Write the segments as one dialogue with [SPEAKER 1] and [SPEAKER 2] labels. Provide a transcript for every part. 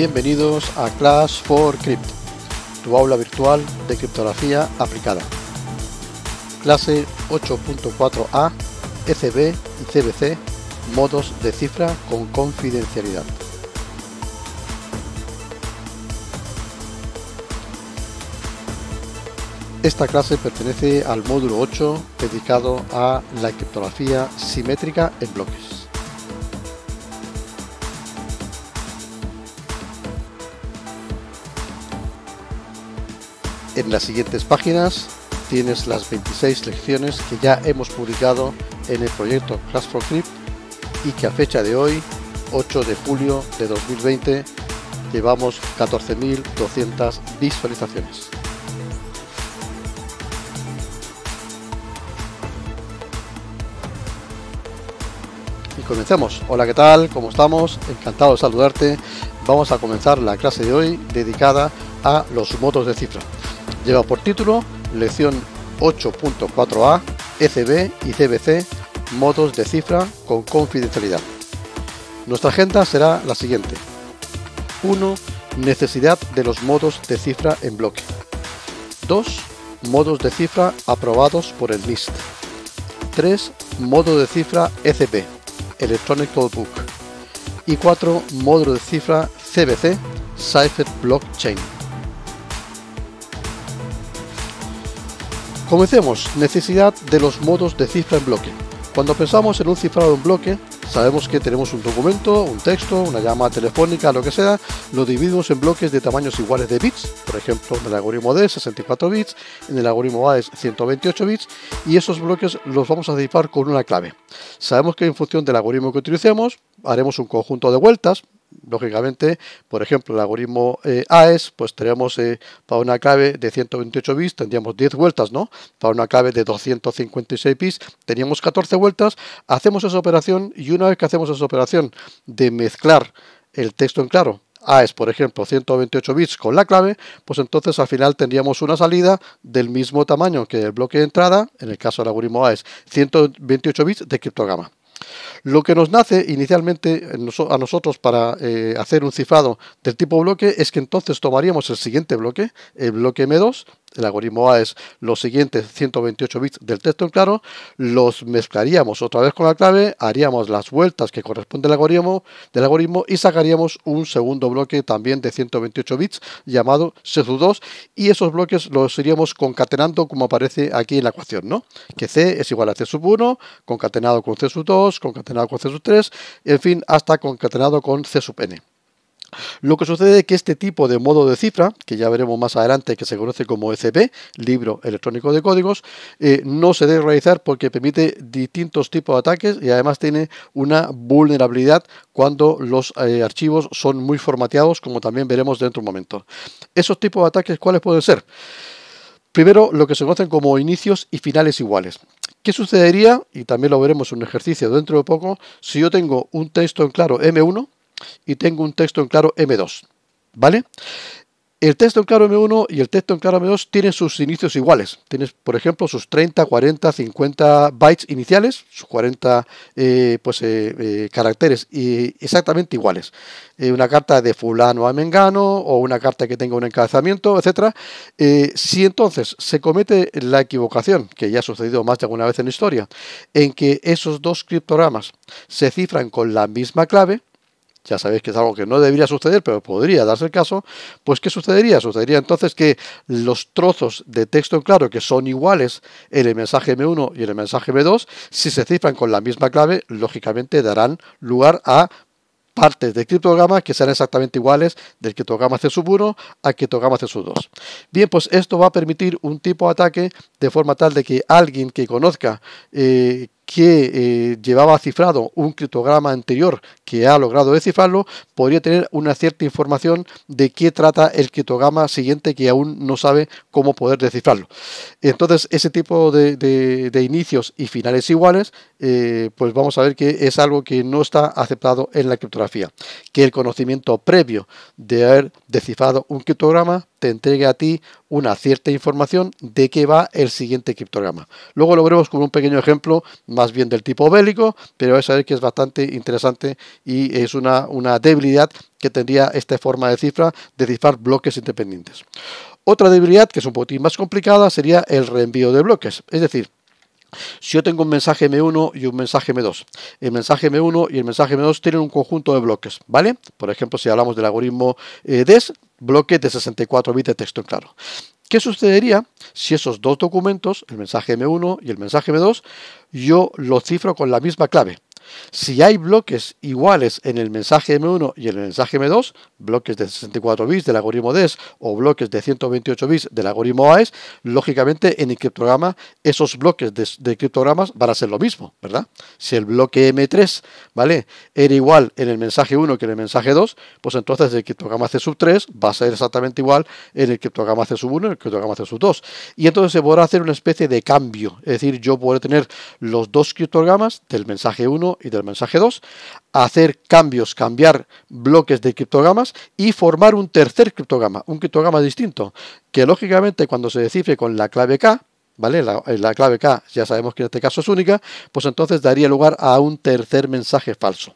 [SPEAKER 1] Bienvenidos a Class for Crypt, tu aula virtual de criptografía aplicada. Clase 8.4a, ECB y CBC, modos de cifra con confidencialidad. Esta clase pertenece al módulo 8 dedicado a la criptografía simétrica en bloques. En las siguientes páginas tienes las 26 lecciones que ya hemos publicado en el proyecto Class for Clip y que a fecha de hoy, 8 de julio de 2020, llevamos 14.200 visualizaciones. Y comencemos. Hola, ¿qué tal? ¿Cómo estamos? Encantado de saludarte. Vamos a comenzar la clase de hoy dedicada a los motos de cifra. Lleva por título Lección 8.4a, ECB y CBC, modos de cifra con confidencialidad. Nuestra agenda será la siguiente. 1. Necesidad de los modos de cifra en bloque. 2. Modos de cifra aprobados por el LIST. 3. Modo de cifra ECB, Electronic Book. Y 4. Modo de cifra CBC, Cipher Blockchain. Comencemos, necesidad de los modos de cifra en bloque. Cuando pensamos en un cifrado en bloque, sabemos que tenemos un documento, un texto, una llamada telefónica, lo que sea, lo dividimos en bloques de tamaños iguales de bits, por ejemplo, en el algoritmo D 64 bits, en el algoritmo A es 128 bits, y esos bloques los vamos a cifrar con una clave. Sabemos que en función del algoritmo que utilicemos, haremos un conjunto de vueltas, lógicamente, por ejemplo, el algoritmo eh, AES, pues tenemos eh, para una clave de 128 bits, tendríamos 10 vueltas, ¿no? Para una clave de 256 bits, teníamos 14 vueltas, hacemos esa operación y una vez que hacemos esa operación de mezclar el texto en claro AES, por ejemplo, 128 bits con la clave, pues entonces al final tendríamos una salida del mismo tamaño que el bloque de entrada, en el caso del algoritmo AES, 128 bits de criptograma. Lo que nos nace inicialmente a nosotros para eh, hacer un cifrado del tipo bloque es que entonces tomaríamos el siguiente bloque, el bloque M2, el algoritmo A es los siguientes 128 bits del texto en claro, los mezclaríamos otra vez con la clave, haríamos las vueltas que corresponde al algoritmo, del algoritmo y sacaríamos un segundo bloque también de 128 bits llamado c 2 y esos bloques los iríamos concatenando como aparece aquí en la ecuación, ¿no? Que C es igual a C 1, concatenado con C 2, concatenado con C 3, en fin, hasta concatenado con Cn. Lo que sucede es que este tipo de modo de cifra, que ya veremos más adelante, que se conoce como ECP, libro electrónico de códigos, eh, no se debe realizar porque permite distintos tipos de ataques y además tiene una vulnerabilidad cuando los eh, archivos son muy formateados, como también veremos dentro de un momento. Esos tipos de ataques, ¿cuáles pueden ser? Primero, lo que se conocen como inicios y finales iguales. ¿Qué sucedería? Y también lo veremos en un ejercicio dentro de poco. Si yo tengo un texto en claro M1, y tengo un texto en claro M2. ¿Vale? El texto en claro M1 y el texto en claro M2 tienen sus inicios iguales. Tienes, por ejemplo, sus 30, 40, 50 bytes iniciales, sus 40 eh, pues, eh, eh, caracteres y exactamente iguales. una carta de fulano a mengano o una carta que tenga un encabezamiento, etc. si entonces se comete la equivocación, que ya ha sucedido más de alguna vez en la historia, en que esos dos criptogramas se cifran con la misma clave, ya sabéis que es algo que no debería suceder, pero podría darse el caso, pues ¿qué sucedería? Sucedería entonces que los trozos de texto claro que son iguales en el mensaje M1 y en el mensaje M2, si se cifran con la misma clave, lógicamente darán lugar a partes de criptograma que sean exactamente iguales del criptograma C1 al criptograma C2. Bien, pues esto va a permitir un tipo de ataque de forma tal de que alguien que conozca eh, que eh, llevaba cifrado un criptograma anterior que ha logrado descifrarlo, podría tener una cierta información de qué trata el criptograma siguiente que aún no sabe cómo poder descifrarlo. Entonces, ese tipo de inicios y finales iguales eh, pues vamos a ver que es algo que no está aceptado en la criptografía. Que el conocimiento previo de haber descifrado un criptograma te entregue a ti una cierta información de qué va el siguiente criptograma. Luego lo veremos con un pequeño ejemplo más bien del tipo bélico, pero vais a ver que es bastante interesante y es una, debilidad que tendría esta forma de cifra de cifrar bloques independientes. Otra debilidad, que es un poquito más complicada, sería el reenvío de bloques. Es decir, si yo tengo un mensaje M1 y un mensaje M2, el mensaje M1 y el mensaje M2 tienen un conjunto de bloques, ¿vale? Por ejemplo, si hablamos del algoritmo eh, DES, bloque de 64 bits de texto en claro. ¿Qué sucedería si esos dos documentos, el mensaje M1 y el mensaje M2, yo los cifro con la misma clave? Si hay bloques iguales en el mensaje M1 y en el mensaje M2, bloques de 64 bits del algoritmo DES o bloques de 128 bits del algoritmo AES, lógicamente en el criptograma esos bloques de, criptogramas van a ser lo mismo, ¿verdad? Si el bloque M3, ¿vale? Era igual en el mensaje 1 que en el mensaje 2, pues entonces el criptograma C 3 va a ser exactamente igual en el criptograma C 1 y el criptograma C 2. Y entonces se podrá hacer una especie de cambio, es decir, yo podré tener los dos criptogramas del mensaje 1 y del mensaje 2, hacer cambios, cambiar bloques de criptogramas y formar un tercer criptograma un criptograma distinto, que lógicamente cuando se descifre con la clave K, ¿vale? Eh, la, clave K ya sabemos que en este caso es única, pues entonces daría lugar a un tercer mensaje falso.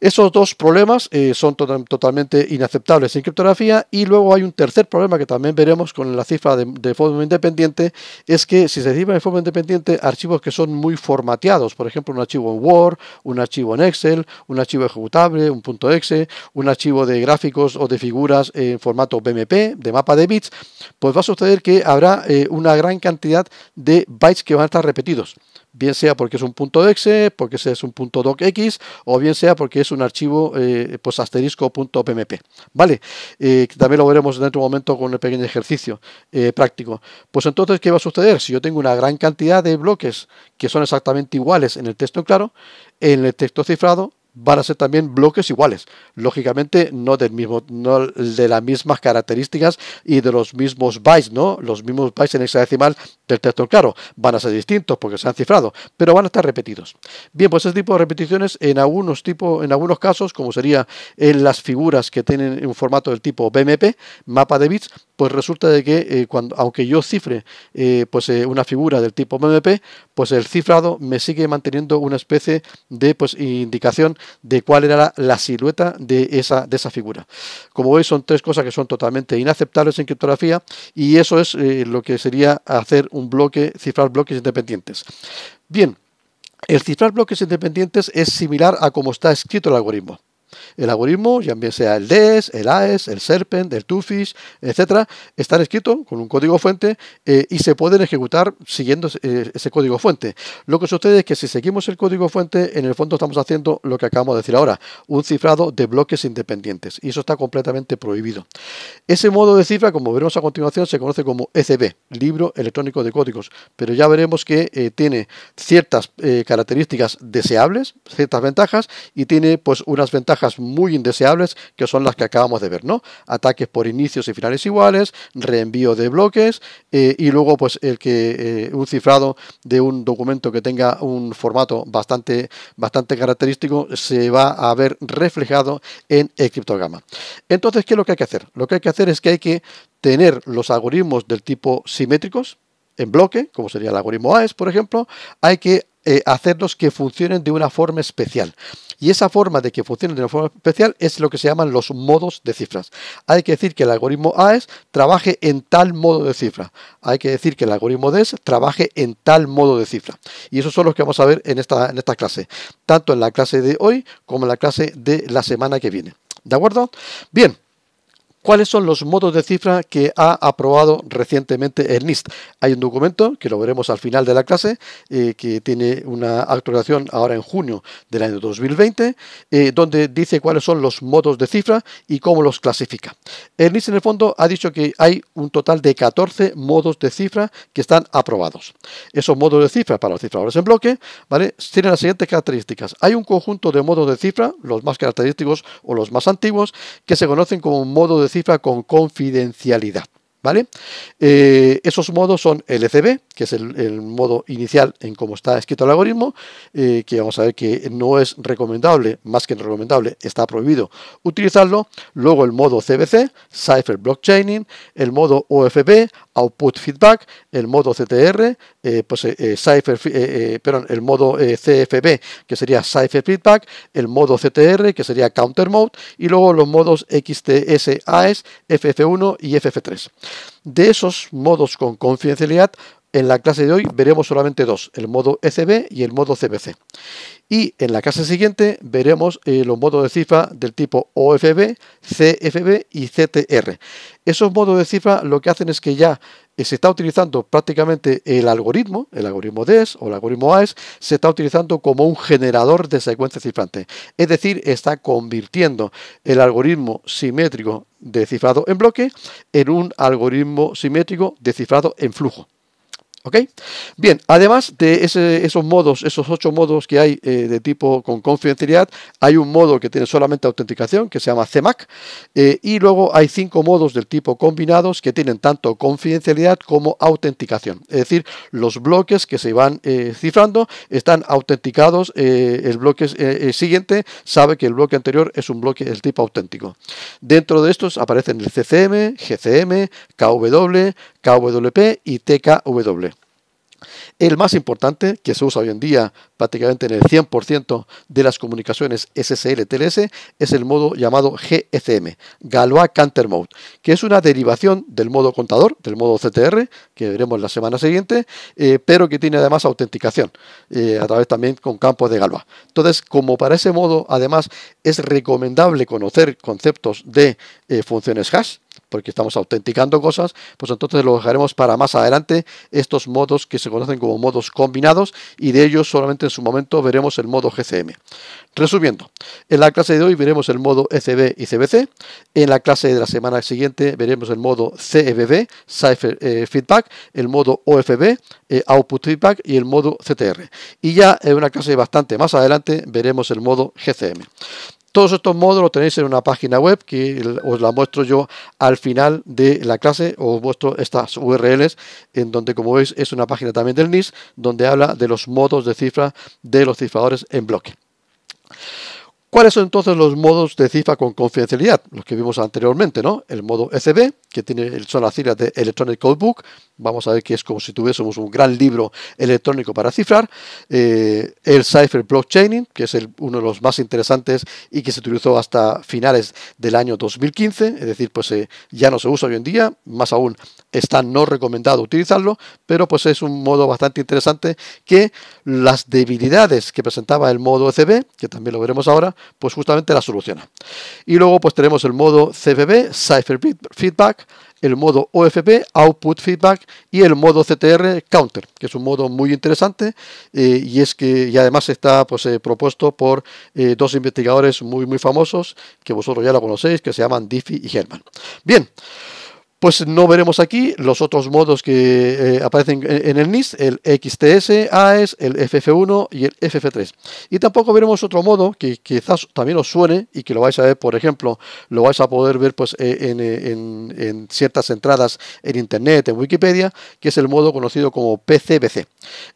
[SPEAKER 1] Esos dos problemas eh, son tota-, totalmente inaceptables en criptografía y luego hay un tercer problema que también veremos con la cifra de, de forma independiente, es que si se cifran de forma independiente archivos que son muy formateados, por ejemplo un archivo en Word, un archivo en Excel, un archivo ejecutable, un punto .exe, un archivo de gráficos o de figuras en formato BMP, de mapa de bits, pues va a suceder que habrá eh, una gran cantidad de bytes que van a estar repetidos bien sea porque es un punto .exe, porque es un punto .docx o bien sea porque es un archivo eh, pues, asterisco .pmp, ¿vale? Eh, también lo veremos dentro de un momento con un pequeño ejercicio eh, práctico. Pues entonces, ¿qué va a suceder? Si yo tengo una gran cantidad de bloques que son exactamente iguales en el texto claro, en el texto cifrado van a ser también bloques iguales, lógicamente no del mismo, no de las mismas características y de los mismos bytes, ¿no? Los mismos bytes en hexadecimal del texto claro, van a ser distintos porque se han cifrado, pero van a estar repetidos. Bien, pues ese tipo de repeticiones en algunos tipos, en algunos casos, como sería en las figuras que tienen un formato del tipo BMP, mapa de bits, pues resulta de que eh, cuando, aunque yo cifre eh, pues eh, una figura del tipo BMP, pues el cifrado me sigue manteniendo una especie de pues indicación de cuál era la, silueta de esa, de esa figura. Como veis, son tres cosas que son totalmente inaceptables en criptografía y eso es eh, lo que sería hacer un bloque, cifrar bloques independientes. Bien, el cifrar bloques independientes es similar a cómo está escrito el algoritmo. El algoritmo, ya bien sea el DES, el AES, el Serpent, el Twofish, etcétera, están escritos con un código fuente eh, y se pueden ejecutar siguiendo eh, ese código fuente. Lo que sucede es que si seguimos el código fuente, en el fondo estamos haciendo lo que acabamos de decir ahora, un cifrado de bloques independientes y eso está completamente prohibido. Ese modo de cifra, como veremos a continuación, se conoce como ECB, Libro Electrónico de Códigos, pero ya veremos que eh, tiene ciertas características deseables, ciertas ventajas y tiene pues unas ventajas muy indeseables que son las que acabamos de ver, ¿no? Ataques por inicios y finales iguales, reenvío de bloques eh, y luego pues el que eh, un cifrado de un documento que tenga un formato bastante, bastante característico se va a ver reflejado en el criptograma. Entonces, ¿qué es lo que hay que hacer? Lo que hay que hacer es que hay que tener los algoritmos del tipo simétricos, en bloque, como sería el algoritmo AES, por ejemplo, hay que eh, hacerlos que funcionen de una forma especial. Y esa forma de que funcionen de una forma especial es lo que se llaman los modos de cifras. Hay que decir que el algoritmo AES trabaje en tal modo de cifra. Hay que decir que el algoritmo DES trabaje en tal modo de cifra. Y esos son los que vamos a ver en esta, en esta clase, tanto en la clase de hoy como en la clase de la semana que viene. ¿De acuerdo? Bien cuáles son los modos de cifra que ha aprobado recientemente el NIST. Hay un documento, que lo veremos al final de la clase, eh, que tiene una actualización ahora en junio del año 2020, eh, donde dice cuáles son los modos de cifra y cómo los clasifica. El NIST en el fondo ha dicho que hay un total de 14 modos de cifra que están aprobados. Esos modos de cifra para los cifradores en bloque tienen las siguientes características. Hay un conjunto de modos de cifra, los más característicos o los más antiguos, que se conocen como modo de cifra con confidencialidad. ¿Vale? Eh, esos modos son LCB, que es el, modo inicial en cómo está escrito el algoritmo, eh, que vamos a ver que no es recomendable, más que recomendable, está prohibido utilizarlo. Luego el modo CBC, Cipher Blockchaining, el modo OFB, Output Feedback, el modo CTR, eh, pues, eh, el modo CFB, que sería Cipher Feedback, el modo CTR, que sería Counter Mode, y luego los modos XTS, AES, FF1 y FF3. De esos modos con confidencialidad, en la clase de hoy veremos solamente dos, el modo ECB y el modo CBC. Y en la clase siguiente veremos eh, los modos de cifra del tipo OFB, CFB y CTR. Esos modos de cifra lo que hacen es que ya eh, se está utilizando prácticamente el algoritmo, el algoritmo DES o el algoritmo AES, se está utilizando como un generador de secuencia cifrante. Es decir, está convirtiendo el algoritmo simétrico de cifrado en bloque en un algoritmo simétrico de cifrado en flujo. ¿Ok? Bien, además de esos modos, esos ocho modos que hay eh, de tipo con confidencialidad, hay un modo que tiene solamente autenticación, que se llama CMAC, eh, y luego hay cinco modos del tipo combinados que tienen tanto confidencialidad como autenticación. Es decir, los bloques que se van eh, cifrando están autenticados, el bloque siguiente sabe que el bloque anterior es un bloque del tipo auténtico. Dentro de estos aparecen el CCM, GCM, KW, KWP y TKW. El más importante, que se usa hoy en día prácticamente en el 100% de las comunicaciones SSL-TLS, es el modo llamado GSM, Galois Counter Mode, que es una derivación del modo contador, del modo CTR, que veremos la semana siguiente, eh, pero que tiene además autenticación, eh, a través también con campos de Galois. Entonces, como para ese modo, además, es recomendable conocer conceptos de eh, funciones hash, porque estamos autenticando cosas, pues entonces lo dejaremos para más adelante estos modos que se conocen como modos combinados y de ellos solamente en su momento veremos el modo GCM. Resumiendo, en la clase de hoy veremos el modo ECB y CBC, en la clase de la semana siguiente veremos el modo CFB, e Cipher eh, Feedback, el modo OFB, eh, Output Feedback y el modo CTR. Y ya en una clase bastante más adelante veremos el modo GCM. Todos estos modos los tenéis en una página web que os la muestro yo al final de la clase. Os muestro estas URLs en donde, como veis, es una página también del NIS donde habla de los modos de cifra de los cifradores en bloque. ¿Cuáles son entonces los modos de cifra con confidencialidad? Los que vimos anteriormente, ¿no? El modo ECB, que tiene, son las cifras de Electronic Codebook. Vamos a ver que es como si tuviésemos un gran libro electrónico para cifrar. Eh, el Cipher Blockchaining, que es uno de los más interesantes y que se utilizó hasta finales del año 2015. Es decir, pues eh, ya no se usa hoy en día. Más aún, está no recomendado utilizarlo. Pero pues es un modo bastante interesante que las debilidades que presentaba el modo ECB, que también lo veremos ahora, pues justamente la soluciona. Y luego pues tenemos el modo CFB, Cipher Feedback, el modo OFB, Output Feedback, y el modo CTR, Counter, que es un modo muy interesante eh, y es que además está pues, eh, propuesto por eh, dos investigadores muy, muy famosos que vosotros ya lo conocéis, que se llaman Diffie y Herman. Bien pues no veremos aquí los otros modos que eh, aparecen en el NIST, el XTS, AES, el FF1 y el FF3. Y tampoco veremos otro modo que quizás también os suene y que lo vais a ver, por ejemplo, lo vais a poder ver pues, eh, en, ciertas entradas en Internet, en Wikipedia, que es el modo conocido como PCBC.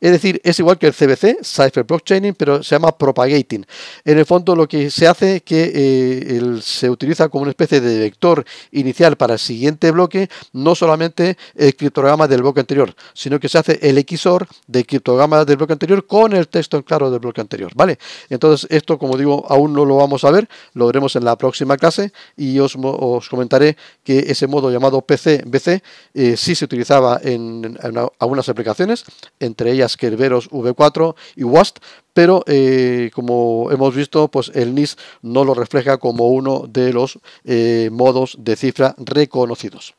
[SPEAKER 1] Es decir, es igual que el CBC, Cypher Blockchaining, pero se llama Propagating. En el fondo lo que se hace es que eh, se utiliza como una especie de vector inicial para el siguiente bloque, no solamente el criptograma del bloque anterior, sino que se hace el XOR del criptograma del bloque anterior con el texto en claro del bloque anterior, ¿vale? Entonces esto, como digo, aún no lo vamos a ver, lo veremos en la próxima clase y os, comentaré que ese modo llamado PCBC eh, sí se utilizaba en, algunas aplicaciones, entre ellas Kerberos V4 y WAST, pero eh, como hemos visto, pues el NIS no lo refleja como uno de los eh, modos de cifra reconocidos.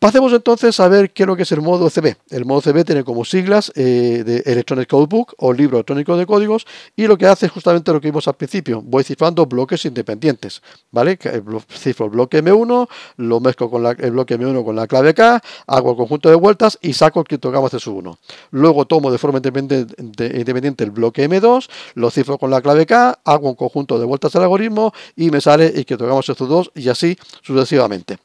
[SPEAKER 1] Pasemos entonces a ver qué es lo que es el modo CB. El modo CB tiene como siglas eh, de Electronic Codebook o libro electrónico de códigos y lo que hace es justamente lo que vimos al principio. Voy cifrando bloques independientes, ¿vale? Eh, cifro el bloque M1, lo mezclo con el bloque M1 con la clave K, hago el conjunto de vueltas y saco el criptograma C1. Luego tomo de forma independiente, el bloque M2, lo cifro con la clave K, hago un conjunto de vueltas al algoritmo y me sale el criptograma C2 y así sucesivamente.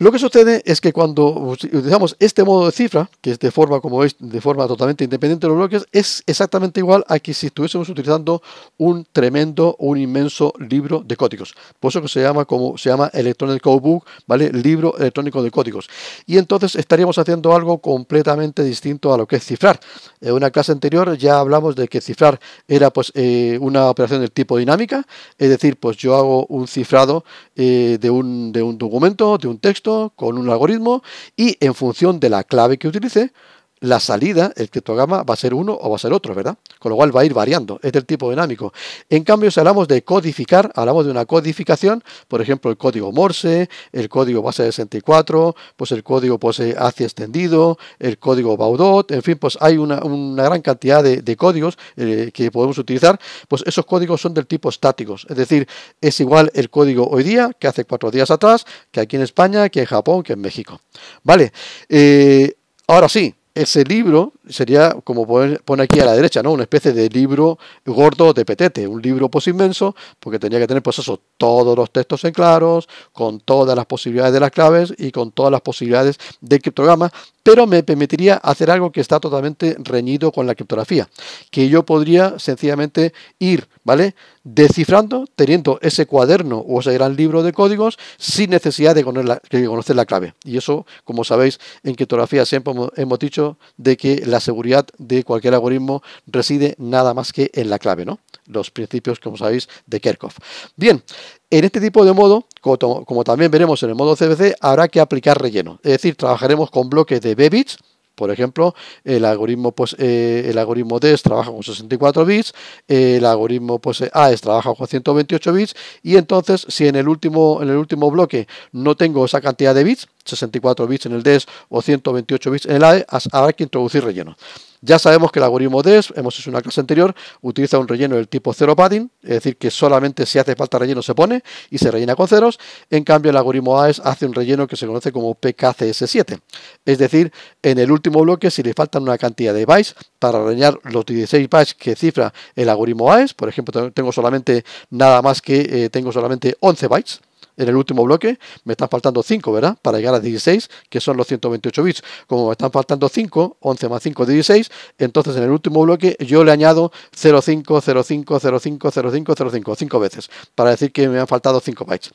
[SPEAKER 1] Lo que sucede es que cuando utilizamos este modo de cifra, que es de forma como es, de forma totalmente independiente de los bloques, es exactamente igual a que si estuviésemos utilizando un tremendo, un inmenso libro de códigos. Por eso que se llama como se llama Electronic Codebook, ¿vale? Libro electrónico de códigos. Y entonces estaríamos haciendo algo completamente distinto a lo que es cifrar. En una clase anterior ya hablamos de que cifrar era pues eh, una operación del tipo dinámica, es decir, pues yo hago un cifrado eh, de, un, de un documento, de un texto con un algoritmo y en función de la clave que utilice, la salida, el criptograma va a ser uno o va a ser otro, ¿verdad? Con lo cual va a ir variando, es del tipo dinámico. En cambio, si hablamos de codificar, hablamos de una codificación, por ejemplo, el código Morse, el código base 64, pues el código pues, hacia extendido, el código Baudot, en fin, pues hay una, gran cantidad de, códigos eh, que podemos utilizar, pues esos códigos son del tipo estáticos, es decir, es igual el código hoy día que hace cuatro días atrás, que aquí en España, que en Japón, que en México. Vale, eh, ahora sí, ese libro sería, como pone aquí a la derecha, ¿no? Una especie de libro gordo de petete, un libro pues inmenso, porque tenía que tener pues eso, todos los textos en claros, con todas las posibilidades de las claves y con todas las posibilidades de criptograma pero me permitiría hacer algo que está totalmente reñido con la criptografía, que yo podría sencillamente ir, ¿vale? Descifrando, teniendo ese cuaderno o ese gran libro de códigos sin necesidad de conocer la, de conocer la clave. Y eso, como sabéis, en criptografía siempre hemos dicho de que la seguridad de cualquier algoritmo reside nada más que en la clave, ¿no? Los principios, como sabéis, de kerckhoff Bien, en este tipo de modo, como, también veremos en el modo CBC, habrá que aplicar relleno. Es decir, trabajaremos con bloques de B bits, por ejemplo, el algoritmo, pues, eh, el algoritmo DES trabaja con 64 bits, el algoritmo pues, a AES trabaja con 128 bits, y entonces, si en el último, en el último bloque no tengo esa cantidad de bits, 64 bits en el DES o 128 bits en el AES habrá que introducir relleno, Ya sabemos que el algoritmo DES, hemos hecho una clase anterior, utiliza un relleno del tipo 0 padding, es decir, que solamente si hace falta relleno se pone y se rellena con ceros. En cambio, el algoritmo AES hace un relleno que se conoce como PKCS7. Es decir, en el último bloque, si le faltan una cantidad de bytes para rellenar los 16 bytes que cifra el algoritmo AES, por ejemplo, tengo solamente nada más que eh, tengo solamente 11 bytes en el último bloque, me están faltando 5, ¿verdad? Para llegar a 16, que son los 128 bits. Como me están faltando 5, 11 más 5, 16, entonces en el último bloque yo le añado 05, 05, 05, 05, 05, 5 veces, para decir que me han faltado 5 bytes.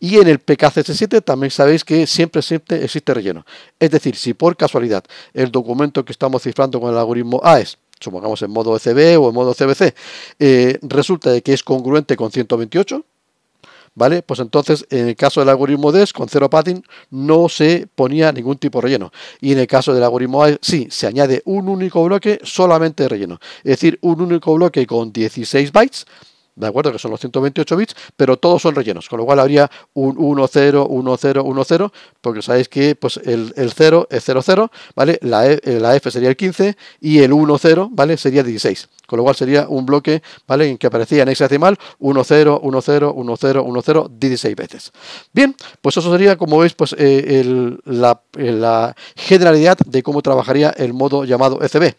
[SPEAKER 1] Y en el PKCS7 también sabéis que siempre, existe relleno. Es decir, si por casualidad el documento que estamos cifrando con el algoritmo A es supongamos en modo ECB o en modo CBC, eh, resulta de que es congruente con 128, ¿Vale? Pues entonces, en el caso del algoritmo DES, con cero padding, no se ponía ningún tipo de relleno. Y en el caso del algoritmo AES, sí, se añade un único bloque solamente de relleno. Es decir, un único bloque con 16 bytes ¿de acuerdo? Que son los 128 bits, pero todos son rellenos, con lo cual habría un 1, 0, 1, 0, 1, porque sabéis que pues, el, el 0 es 0, ¿vale? E, eh, la, F sería el 15 y el 1, ¿vale? Sería 16, con lo cual sería un bloque, ¿vale? En que aparecía en hexadecimal 1, 0, 1, 0, 1, 0, 1, 0, 16 veces. Bien, pues eso sería, como veis, pues eh, la, eh, la generalidad de cómo trabajaría el modo llamado ECB.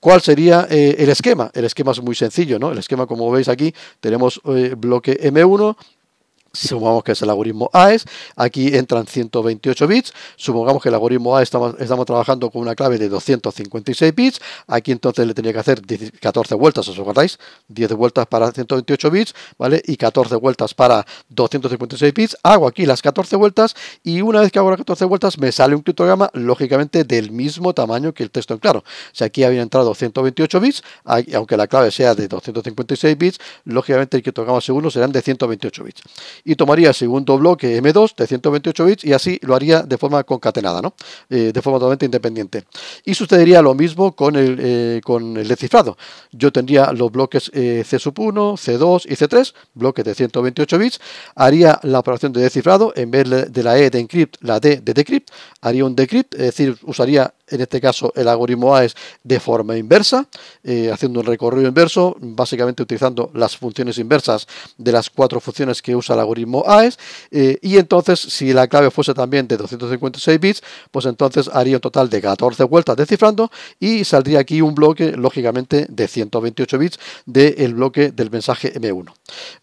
[SPEAKER 1] ¿Cuál sería eh, el esquema? El esquema es muy sencillo, ¿no? El esquema, como veis aquí, tenemos eh, bloque M1, Supongamos que es el algoritmo AES, aquí entran 128 bits, supongamos que el algoritmo AES estamos, estamos trabajando con una clave de 256 bits, aquí entonces le tenía que hacer 14 vueltas, ¿os acordáis? 10 vueltas para 128 bits, ¿vale? Y 14 vueltas para 256 bits, hago aquí las 14 vueltas y una vez que hago las 14 vueltas me sale un criptograma, lógicamente, del mismo tamaño que el texto en claro. Si aquí habían entrado 128 bits, aunque la clave sea de 256 bits, lógicamente el criptograma segundo serán de 128 bits y tomaría el segundo bloque eh, M2 de 128 bits y así lo haría de forma concatenada, ¿no? Eh, de forma totalmente independiente. Y sucedería lo mismo con el, eh, con el descifrado. Yo tendría los bloques C1, C2 y C3, bloques de 128 bits, haría la operación de descifrado, en vez de la E de encrypt, la D de decrypt, haría un decrypt, es decir, usaría en este caso el algoritmo AES de forma inversa, eh, haciendo un recorrido inverso, básicamente utilizando las funciones inversas de las cuatro funciones que usa el algoritmo AES. Eh, y entonces, si la clave fuese también de 256 bits, pues entonces haría un total de 14 vueltas descifrando y saldría aquí un bloque, lógicamente, de 128 bits del bloque del mensaje M1.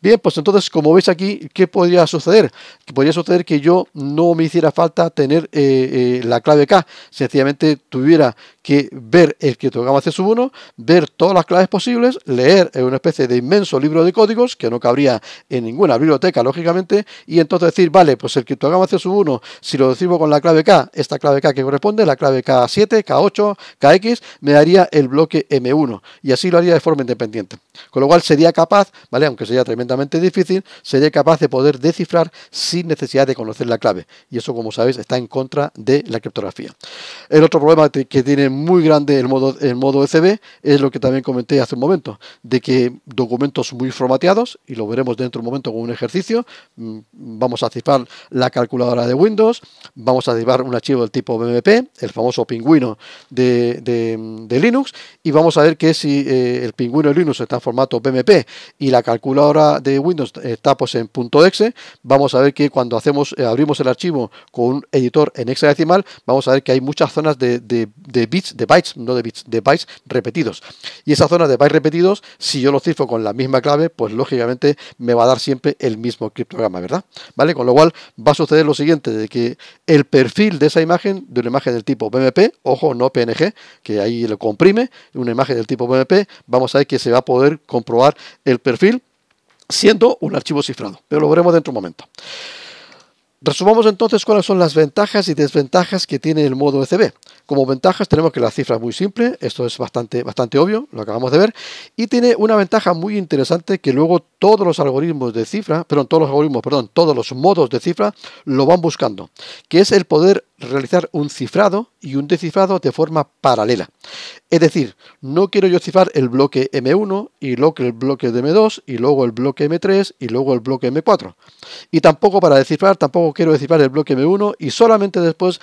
[SPEAKER 1] Bien, pues entonces, como veis aquí, ¿qué podría suceder? podría suceder que yo no me hiciera falta tener eh, la clave K, sencillamente tuviera que ver el criptograma C1, ver todas las claves posibles, leer una especie de inmenso libro de códigos que no cabría en ninguna biblioteca, lógicamente, y entonces decir, vale, pues el criptograma C1, si lo decimos con la clave K, esta clave K que corresponde, la clave K7, K8, KX, me daría el bloque M1, y así lo haría de forma independiente. Con lo cual sería capaz, ¿vale? Aunque sería tremendamente difícil, sería capaz de poder descifrar sin necesidad de conocer la clave. Y eso, como sabéis, está en contra de la criptografía. El otro problema que tiene muy grande el modo, el modo ECB, es lo que también comenté hace un momento, de que documentos muy formateados, y lo veremos dentro de un momento con un ejercicio, mm, vamos a activar la calculadora de Windows, vamos a activar un archivo del tipo BMP, el famoso pingüino de, de, Linux, y vamos a ver que si eh, el pingüino de Linux está en formato BMP y la calculadora de Windows está pues en punto .exe, vamos a ver que cuando hacemos eh, abrimos el archivo con un editor en hexadecimal, vamos a ver que hay muchas zonas de, de bits de bytes, no de bits, de bytes repetidos. Y esa zona de bytes repetidos, si yo lo cifro con la misma clave, pues lógicamente me va a dar siempre el mismo criptograma, ¿verdad? ¿Vale? Con lo cual va a suceder lo siguiente, de que el perfil de esa imagen, de una imagen del tipo BMP, ojo, no PNG, que ahí lo comprime, una imagen del tipo BMP, vamos a ver que se va a poder comprobar el perfil siendo un archivo cifrado, pero lo veremos dentro de un momento. Resumamos entonces cuáles son las ventajas y desventajas que tiene el modo ECB. Como ventajas tenemos que la cifra es muy simple, esto es bastante, bastante obvio, lo acabamos de ver, y tiene una ventaja muy interesante que luego todos los algoritmos de cifra, perdón, todos los algoritmos, perdón, todos los modos de cifra lo van buscando, que es el poder realizar un cifrado y un descifrado de forma paralela. Es decir, no quiero yo cifrar el bloque M1 y luego el bloque de M2 y luego el bloque M3 y luego el bloque M4. Y tampoco para descifrar, tampoco quiero descifrar el bloque M1 y solamente después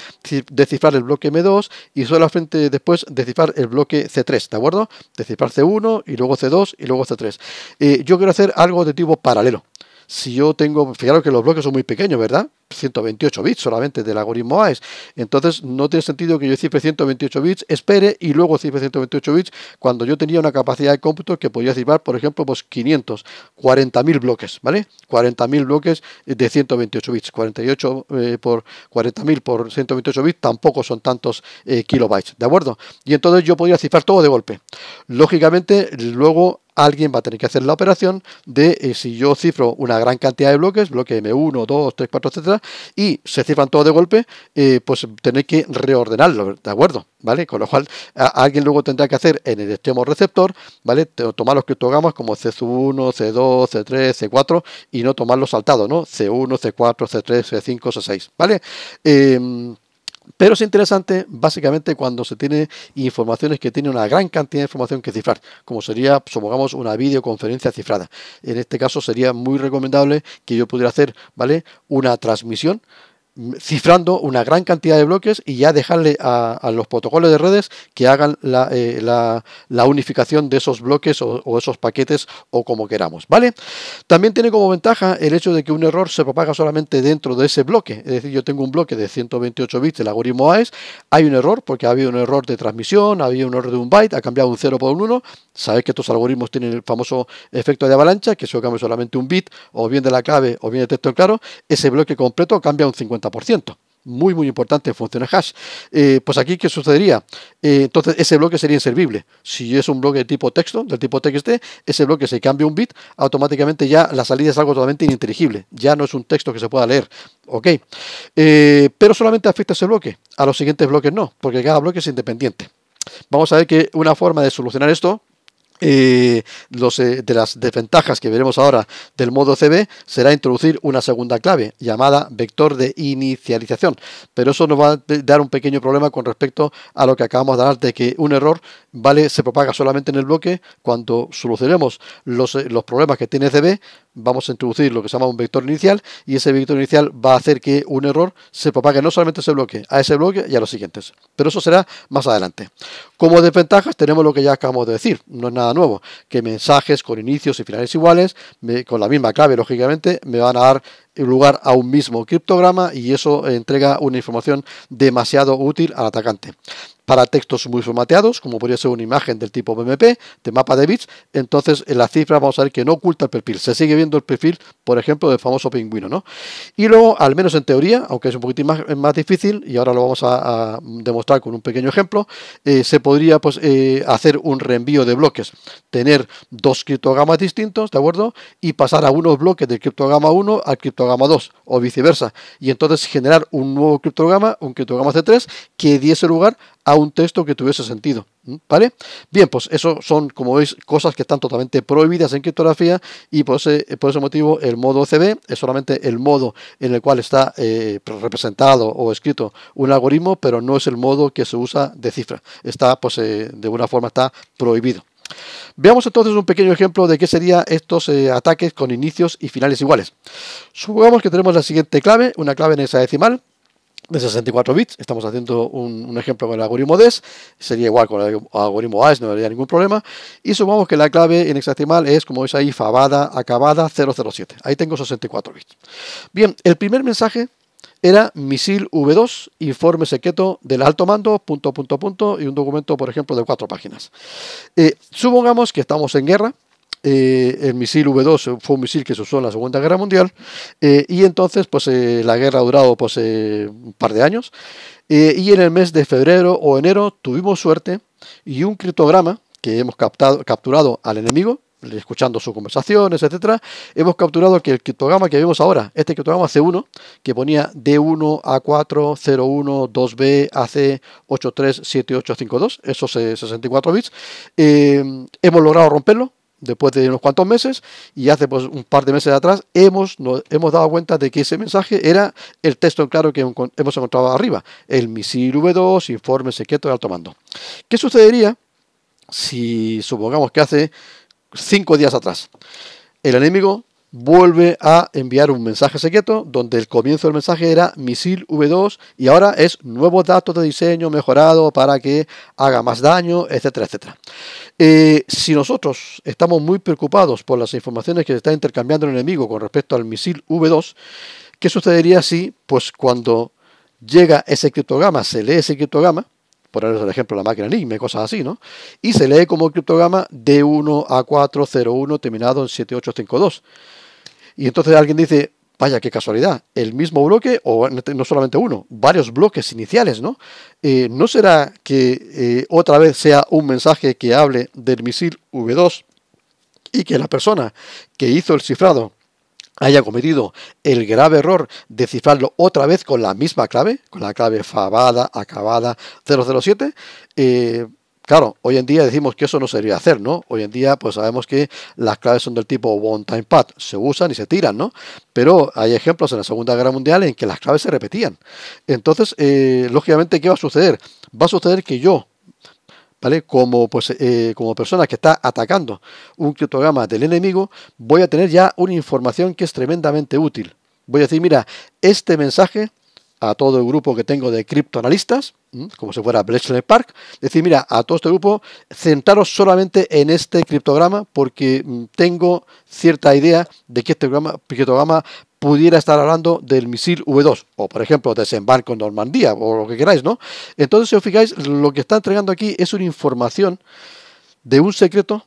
[SPEAKER 1] descifrar el bloque M2 y solamente después descipar el bloque C3, ¿de acuerdo? descipar C1 y luego C2 y luego C3. Eh, yo quiero hacer algo de tipo paralelo si yo tengo, fijaros que los bloques son muy pequeños, ¿verdad? 128 bits solamente del algoritmo AES. Entonces no tiene sentido que yo cifre 128 bits, espere y luego cifre 128 bits cuando yo tenía una capacidad de cómputo que podía cifrar, por ejemplo, pues 500, 40.000 bloques, ¿vale? 40.000 bloques de 128 bits. 48 eh, por 40.000 por 128 bits tampoco son tantos eh, kilobytes, ¿de acuerdo? Y entonces yo podía cifrar todo de golpe. Lógicamente, luego alguien va a tener que hacer la operación de eh, si yo cifro una gran cantidad de bloques, bloque M1, 2, 3, 4, etcétera, y se cifran todos de golpe, eh, pues tener que reordenarlo, ¿de acuerdo? ¿Vale? Con lo cual, alguien luego tendrá que hacer en el extremo receptor, ¿vale? Tomar los que criptogramas como C1, C2, C3, C4 y no tomarlos saltados, ¿no? C1, C4, C3, C5, C6, ¿vale? Eh, pero es interesante básicamente cuando se tiene informaciones que tiene una gran cantidad de información que cifrar, como sería, supongamos, una videoconferencia cifrada. En este caso sería muy recomendable que yo pudiera hacer, ¿vale? Una transmisión cifrando una gran cantidad de bloques y ya dejarle a, los protocolos de redes que hagan la, eh, unificación de esos bloques o, esos paquetes o como queramos, ¿vale? También tiene como ventaja el hecho de que un error se propaga solamente dentro de ese bloque, es decir, yo tengo un bloque de 128 bits del algoritmo AES, hay un error porque ha habido un error de transmisión, ha habido un error de un byte, ha cambiado un 0 por un 1, sabéis que estos algoritmos tienen el famoso efecto de avalancha, que si yo solamente un bit, o bien de la clave o bien de texto claro, ese bloque completo cambia un 50 muy, muy importante, funciona hash. Eh, pues aquí, ¿qué sucedería? Eh, entonces, ese bloque sería inservible. Si es un bloque de tipo texto, del tipo txt, ese bloque se cambia un bit, automáticamente ya la salida es algo totalmente ininteligible. Ya no es un texto que se pueda leer. ¿Ok? Eh, pero solamente afecta ese bloque. A los siguientes bloques no, porque cada bloque es independiente. Vamos a ver que una forma de solucionar esto, eh, los, eh, de las desventajas que veremos ahora del modo CB será introducir una segunda clave llamada vector de inicialización. Pero eso nos va a dar un pequeño problema con respecto a lo que acabamos de dar de que un error vale se propaga solamente en el bloque. Cuando solucionemos los, eh, los problemas que tiene CB, vamos a introducir lo que se llama un vector inicial y ese vector inicial va a hacer que un error se propague no solamente a ese bloque, a ese bloque y a los siguientes. Pero eso será más adelante. Como desventajas tenemos lo que ya acabamos de decir. No es nada nuevo, que mensajes con inicios y finales iguales, con la misma clave, lógicamente, me van a dar lugar a un mismo criptograma y eso entrega una información demasiado útil al atacante. Para textos muy formateados, como podría ser una imagen del tipo BMP, de mapa de bits, entonces en la cifra vamos a ver que no oculta el perfil. Se sigue viendo el perfil, por ejemplo, del famoso pingüino. ¿no? Y luego, al menos en teoría, aunque es un poquito más, más difícil, y ahora lo vamos a, demostrar con un pequeño ejemplo, eh, se podría pues, eh, hacer un reenvío de bloques. Tener dos criptogramas distintos, ¿de acuerdo? Y pasar a unos bloques del criptograma 1 al criptogama gama 2 o viceversa, y entonces generar un nuevo criptograma, un criptograma C3, que diese lugar a un texto que tuviese sentido. ¿Vale? Bien, pues eso son, como veis, cosas que están totalmente prohibidas en criptografía y por ese, por ese motivo el modo CB es solamente el modo en el cual está eh, representado o escrito un algoritmo, pero no es el modo que se usa de cifra. Está, pues, eh, de una forma está prohibido. Veamos entonces un pequeño ejemplo de qué serían estos eh, ataques con inicios y finales iguales. Supongamos que tenemos la siguiente clave, una clave en hexadecimal de 64 bits, estamos haciendo un, ejemplo con el algoritmo DES, sería igual con el algoritmo AES, no habría ningún problema, y supongamos que la clave en hexadecimal es, como veis ahí, fabada, acabada, 007, ahí tengo 64 bits. Bien, el primer mensaje era misil V2, informe secreto del alto mando, punto, punto, punto, y un documento, por ejemplo, de cuatro páginas. Eh, supongamos que estamos en guerra, eh, el misil V2 fue un misil que se usó en la Segunda Guerra Mundial eh, y entonces pues la guerra ha durado pues, un par de años y en el mes de febrero o enero tuvimos suerte y un criptograma que hemos captado, capturado al enemigo eh, escuchando sus conversaciones, etcétera, hemos capturado que el criptograma que vemos ahora, este criptograma C1, que ponía D1 A4 01 2B AC 837852, esos 64 bits, eh, hemos logrado romperlo después de unos cuantos meses y hace pues un par de meses atrás hemos, hemos dado cuenta de que ese mensaje era el texto claro que hemos encontrado arriba, el misil V2, informe secreto de alto mando. ¿Qué sucedería si supongamos que hace cinco días atrás. El enemigo vuelve a enviar un mensaje secreto donde el comienzo del mensaje era misil V2 y ahora es nuevos datos de diseño mejorado para que haga más daño, etcétera, etcétera. Eh, si nosotros estamos muy preocupados por las informaciones que está intercambiando el enemigo con respecto al misil V2, ¿qué sucedería si, pues cuando llega ese criptograma, se lee ese criptograma, por ejemplo la máquina Enigma cosas así, ¿no? Y se lee como criptograma D1A401 terminado en 7852. Y entonces alguien dice, vaya, qué casualidad, el mismo bloque, o no solamente uno, varios bloques iniciales, ¿no? Eh, ¿No será que eh, otra vez sea un mensaje que hable del misil V2 y que la persona que hizo el cifrado haya cometido el grave error de cifrarlo otra vez con la misma clave, con la clave fabada, acabada 007, eh, Claro, hoy en día decimos que eso no se debería hacer, ¿no? Hoy en día, pues sabemos que las claves son del tipo one time pad, se usan y se tiran, ¿no? Pero hay ejemplos en la Segunda Guerra Mundial en que las claves se repetían. Entonces, eh, lógicamente, ¿qué va a suceder? Va a suceder que yo, como, pues, eh, como persona que está atacando un criptograma del enemigo, voy a tener ya una información que es tremendamente útil. Voy a decir, mira, este mensaje a todo el grupo que tengo de criptoanalistas, como si fuera Bletchley Park, decir, mira, a todo este grupo, centraros solamente en este criptograma porque mm, tengo cierta idea de que este criptograma pudiera estar hablando del misil V2 o por ejemplo desembarco en Normandía o lo que queráis, ¿no? Entonces si os fijáis, lo que está entregando aquí es una información de un secreto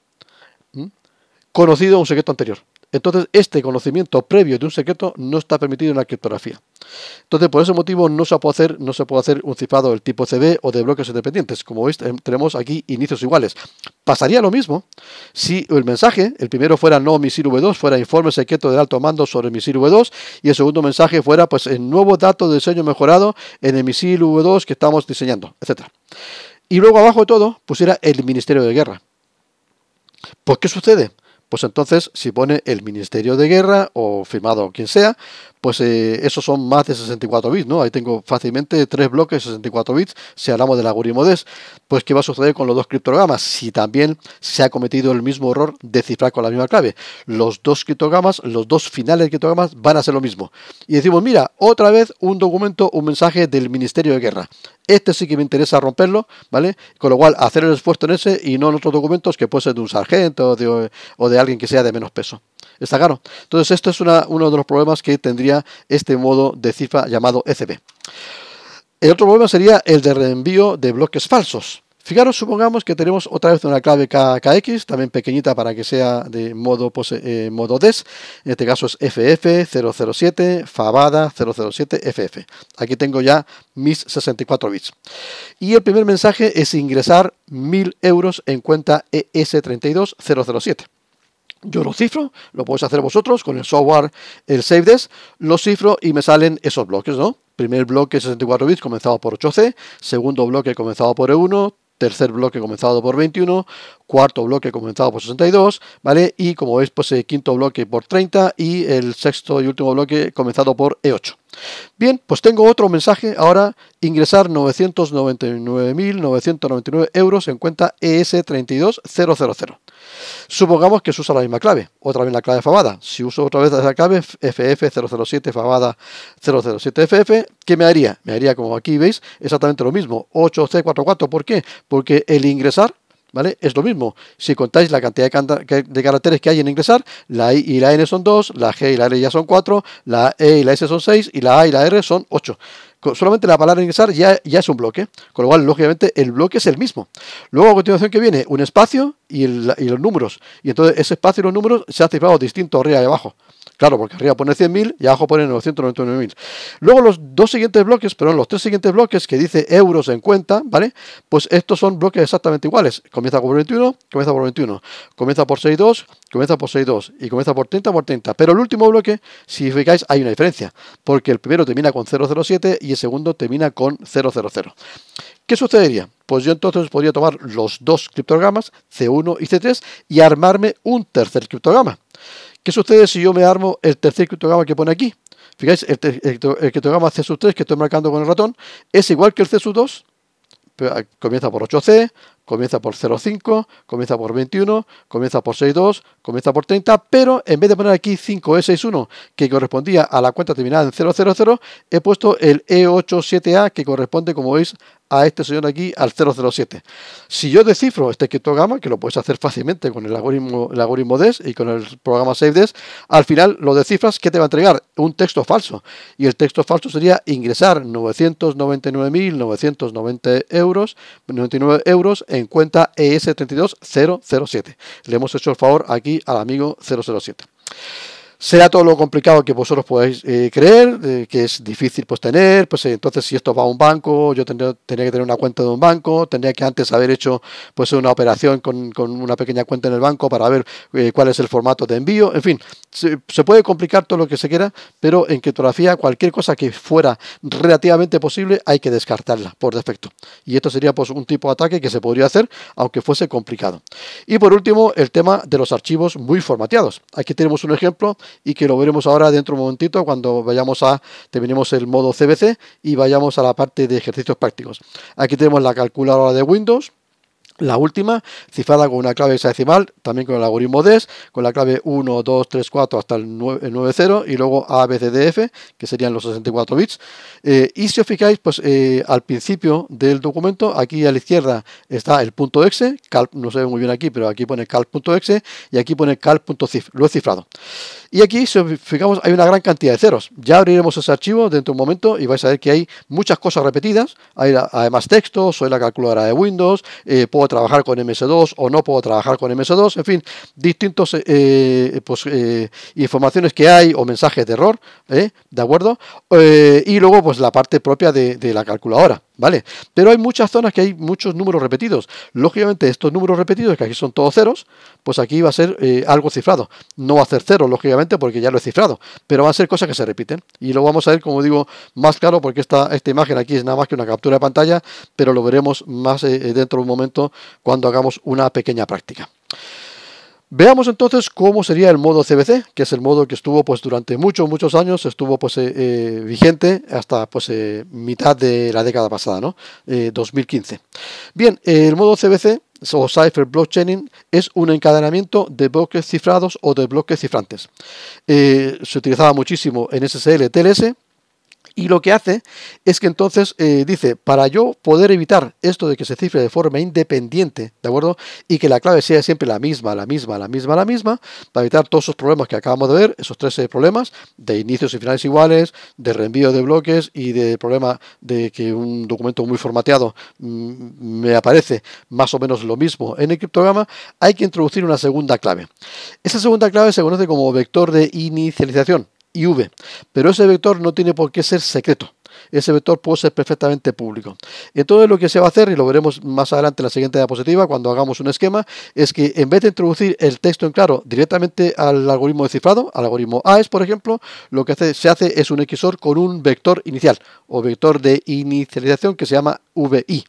[SPEAKER 1] conocido, un secreto anterior. Entonces, este conocimiento previo de un secreto no está permitido en la criptografía. Entonces, por ese motivo no se puede hacer, un cifrado del tipo CB o de bloques independientes. Como veis, eh, tenemos aquí inicios iguales. Pasaría lo mismo si el mensaje, el primero fuera no misil V2, fuera informe secreto del alto mando sobre misil V2, y el segundo mensaje fuera pues el nuevo dato de diseño mejorado en el misil V2 que estamos diseñando, etc. Y luego abajo de todo pusiera el Ministerio de Guerra. ¿Por qué sucede? pues entonces si pone el Ministerio de Guerra o firmado quien sea, pues eh, esos son más de 64 bits, ¿no? Ahí tengo fácilmente tres bloques de 64 bits, si hablamos del algoritmo DES, pues ¿qué va a suceder con los dos criptogramas? Si también se ha cometido el mismo error de cifrar con la misma clave. Los dos criptogramas, los dos finales de criptogramas van a ser lo mismo. Y decimos, mira, otra vez un documento, un mensaje del Ministerio de Guerra. Este sí que me interesa romperlo, ¿vale? Con lo cual, hacer el esfuerzo en ese y no en otros documentos que puede ser de un sargento o de alguien que sea de menos peso está caro. Entonces, esto es uno de los problemas que tendría este modo de cifra llamado ECB. El otro problema sería el de reenvío de bloques falsos. Fijaros, supongamos que tenemos otra vez una clave KX, también pequeñita para que sea de modo, eh, modo DES. En este caso es FF007, Fabada 007FF. Aquí tengo ya mis 64 bits. Y el primer mensaje es ingresar 1000 euros en cuenta ES32007. Yo lo cifro, lo podéis hacer vosotros con el software, el SaveDesk, lo cifro y me salen esos bloques, ¿no? Primer bloque 64 bits comenzado por 8C, segundo bloque comenzado por E1, tercer bloque comenzado por 21, cuarto bloque comenzado por 62, ¿vale? Y como veis, pues el eh, quinto bloque por 30 y el sexto y último bloque comenzado por E8. Bien, pues tengo otro mensaje ahora, ingresar 999.999 euros en cuenta e ES32000. Supongamos que se usa la misma clave, otra vez la clave favada Si uso otra vez la clave FF007 favada 007FF, ¿qué me haría? Me haría, como aquí veis, exactamente lo mismo, 8C44. ¿Por qué? Porque el ingresar ¿Vale? Es lo mismo. Si contáis la cantidad de, caracteres que hay en ingresar, la I y la N son 2, la G y la L ya son 4, la E y la S son 6 y la A y la R son 8 solamente la palabra ingresar ya, ya es un bloque, con lo cual, lógicamente, el bloque es el mismo. Luego, a continuación, que viene un espacio y, los números, y entonces ese espacio y los números se cifrado distinto arriba y abajo. Claro, porque arriba pone 100.000 y abajo pone 999.000. Luego los dos siguientes bloques, perdón, los tres siguientes bloques que dice euros en cuenta, ¿vale? Pues estos son bloques exactamente iguales. Comienza por 21, comienza por 21, comienza por 62, comienza por 62 y comienza por 30 por 30. Pero el último bloque, si fijáis, hay una diferencia, porque el primero termina con 007 y el segundo termina con 000. ¿Qué sucedería? Pues yo entonces podría tomar los dos criptogramas, C1 y C3, y armarme un tercer criptograma. ¿Qué sucede si yo me armo el tercer criptograma que pone aquí? Fijáis, el, el, criptograma C 3 que estoy marcando con el ratón es igual que el C 2, ah, comienza por 8C, comienza por 0,5, comienza por 21, comienza por 6,2, comienza por 30, pero en vez de poner aquí 5E61, que correspondía a la cuenta terminada en 000, he puesto el E87A, que corresponde, como veis, a este señor aquí al 007. Si yo descifro este criptograma, que lo puedes hacer fácilmente con el algoritmo, el algoritmo DES y con el programa des al final lo descifras, que te va a entregar? Un texto falso. Y el texto falso sería ingresar 999.990 euros, 99 euros en cuenta ES32007. Le hemos hecho el favor aquí al amigo 007 sea todo lo complicado que vosotros podáis eh, creer, que es difícil pues tener, pues eh, entonces si esto va a un banco, yo tendría, que tener una cuenta de un banco, tendría que antes haber hecho pues una operación con, una pequeña cuenta en el banco para ver eh, cuál es el formato de envío, en fin, se, se, puede complicar todo lo que se quiera, pero en criptografía cualquier cosa que fuera relativamente posible hay que descartarla por defecto. Y esto sería pues un tipo de ataque que se podría hacer aunque fuese complicado. Y por último, el tema de los archivos muy formateados. Aquí tenemos un ejemplo y que lo veremos ahora dentro de un momentito cuando vayamos a terminemos el modo CBC y vayamos a la parte de ejercicios prácticos. Aquí tenemos la calculadora de Windows. La última, cifrada con una clave hexadecimal, también con el algoritmo DES, con la clave 1, 2, 3, 4 hasta el 9, 0 y luego ABCDF, que serían los 64 bits. Eh, y si os fijáis, pues eh, al principio del documento, aquí a la izquierda está el punto .exe, no se ve muy bien aquí, pero aquí pone cal.exe y aquí pone cal.cif, lo he cifrado. Y aquí, si fijamos, hay una gran cantidad de ceros. Ya abriremos ese archivo dentro de un momento y vais a ver que hay muchas cosas repetidas. Hay además textos, soy la calculadora de Windows, eh, puedo trabajar con MS2 o no puedo trabajar con MS2, en fin, distintos eh, eh, pues, informaciones que hay o mensajes de error, ¿de acuerdo? y luego, pues la parte propia de la calculadora. ¿Vale? Pero hay muchas zonas que hay muchos números repetidos. Lógicamente, estos números repetidos, que aquí son todos ceros, pues aquí va a ser eh, algo cifrado. No va a ser cero, lógicamente, porque ya lo he cifrado, pero van a ser cosas que se repiten. Y lo vamos a ver, como digo, más claro, porque esta, esta imagen aquí es nada más que una captura de pantalla, pero lo veremos más eh, eh, dentro de un momento cuando hagamos una pequeña práctica. Veamos entonces cómo sería el modo CBC, que es el modo que estuvo pues durante muchos, muchos años, estuvo pues eh, eh, vigente hasta pues eh, mitad de la década pasada, ¿no? 2015. Bien, el modo CBC o Cypher Blockchaining es un encadenamiento de bloques cifrados o de bloques cifrantes. se utilizaba muchísimo en SSL TLS y lo que hace es que entonces eh, dice, para yo poder evitar esto de que se cifre de forma independiente, ¿de acuerdo? Y que la clave sea siempre la misma, la misma, la misma, la misma, para evitar todos esos problemas que acabamos de ver, esos tres problemas de inicios y finales iguales, de reenvío de bloques y de problema de que un documento muy formateado mm, me aparece más o menos lo mismo en el criptograma, hay que introducir una segunda clave. Esa segunda clave se conoce como vector de inicialización y v. Pero ese vector no tiene por qué ser secreto. Ese vector puede ser perfectamente público. Entonces lo que se va a hacer, y lo veremos más adelante en la siguiente diapositiva, cuando hagamos un esquema, es que en vez de introducir el texto en claro directamente al algoritmo de cifrado, al algoritmo AES, por ejemplo, lo que se hace es un XOR con un vector inicial o vector de inicialización que se llama VI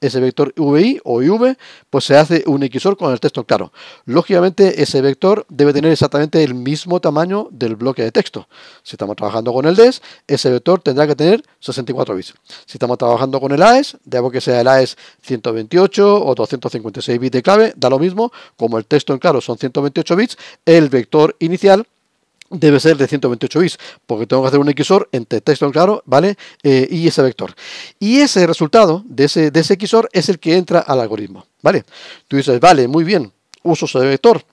[SPEAKER 1] ese vector vi o iv, pues se hace un xor con el texto claro. Lógicamente ese vector debe tener exactamente el mismo tamaño del bloque de texto. Si estamos trabajando con el DES, ese vector tendrá que tener 64 bits. Si estamos trabajando con el AES, debo que sea el AES 128 o 256 bits de clave, da lo mismo, como el texto en claro son 128 bits, el vector inicial debe ser de 128 bits, porque tengo que hacer un XOR entre texto claro, ¿vale? Eh, y ese vector. Y ese resultado de ese, de ese XOR es el que entra al algoritmo, ¿vale? Tú dices, vale, muy bien, uso ese vector,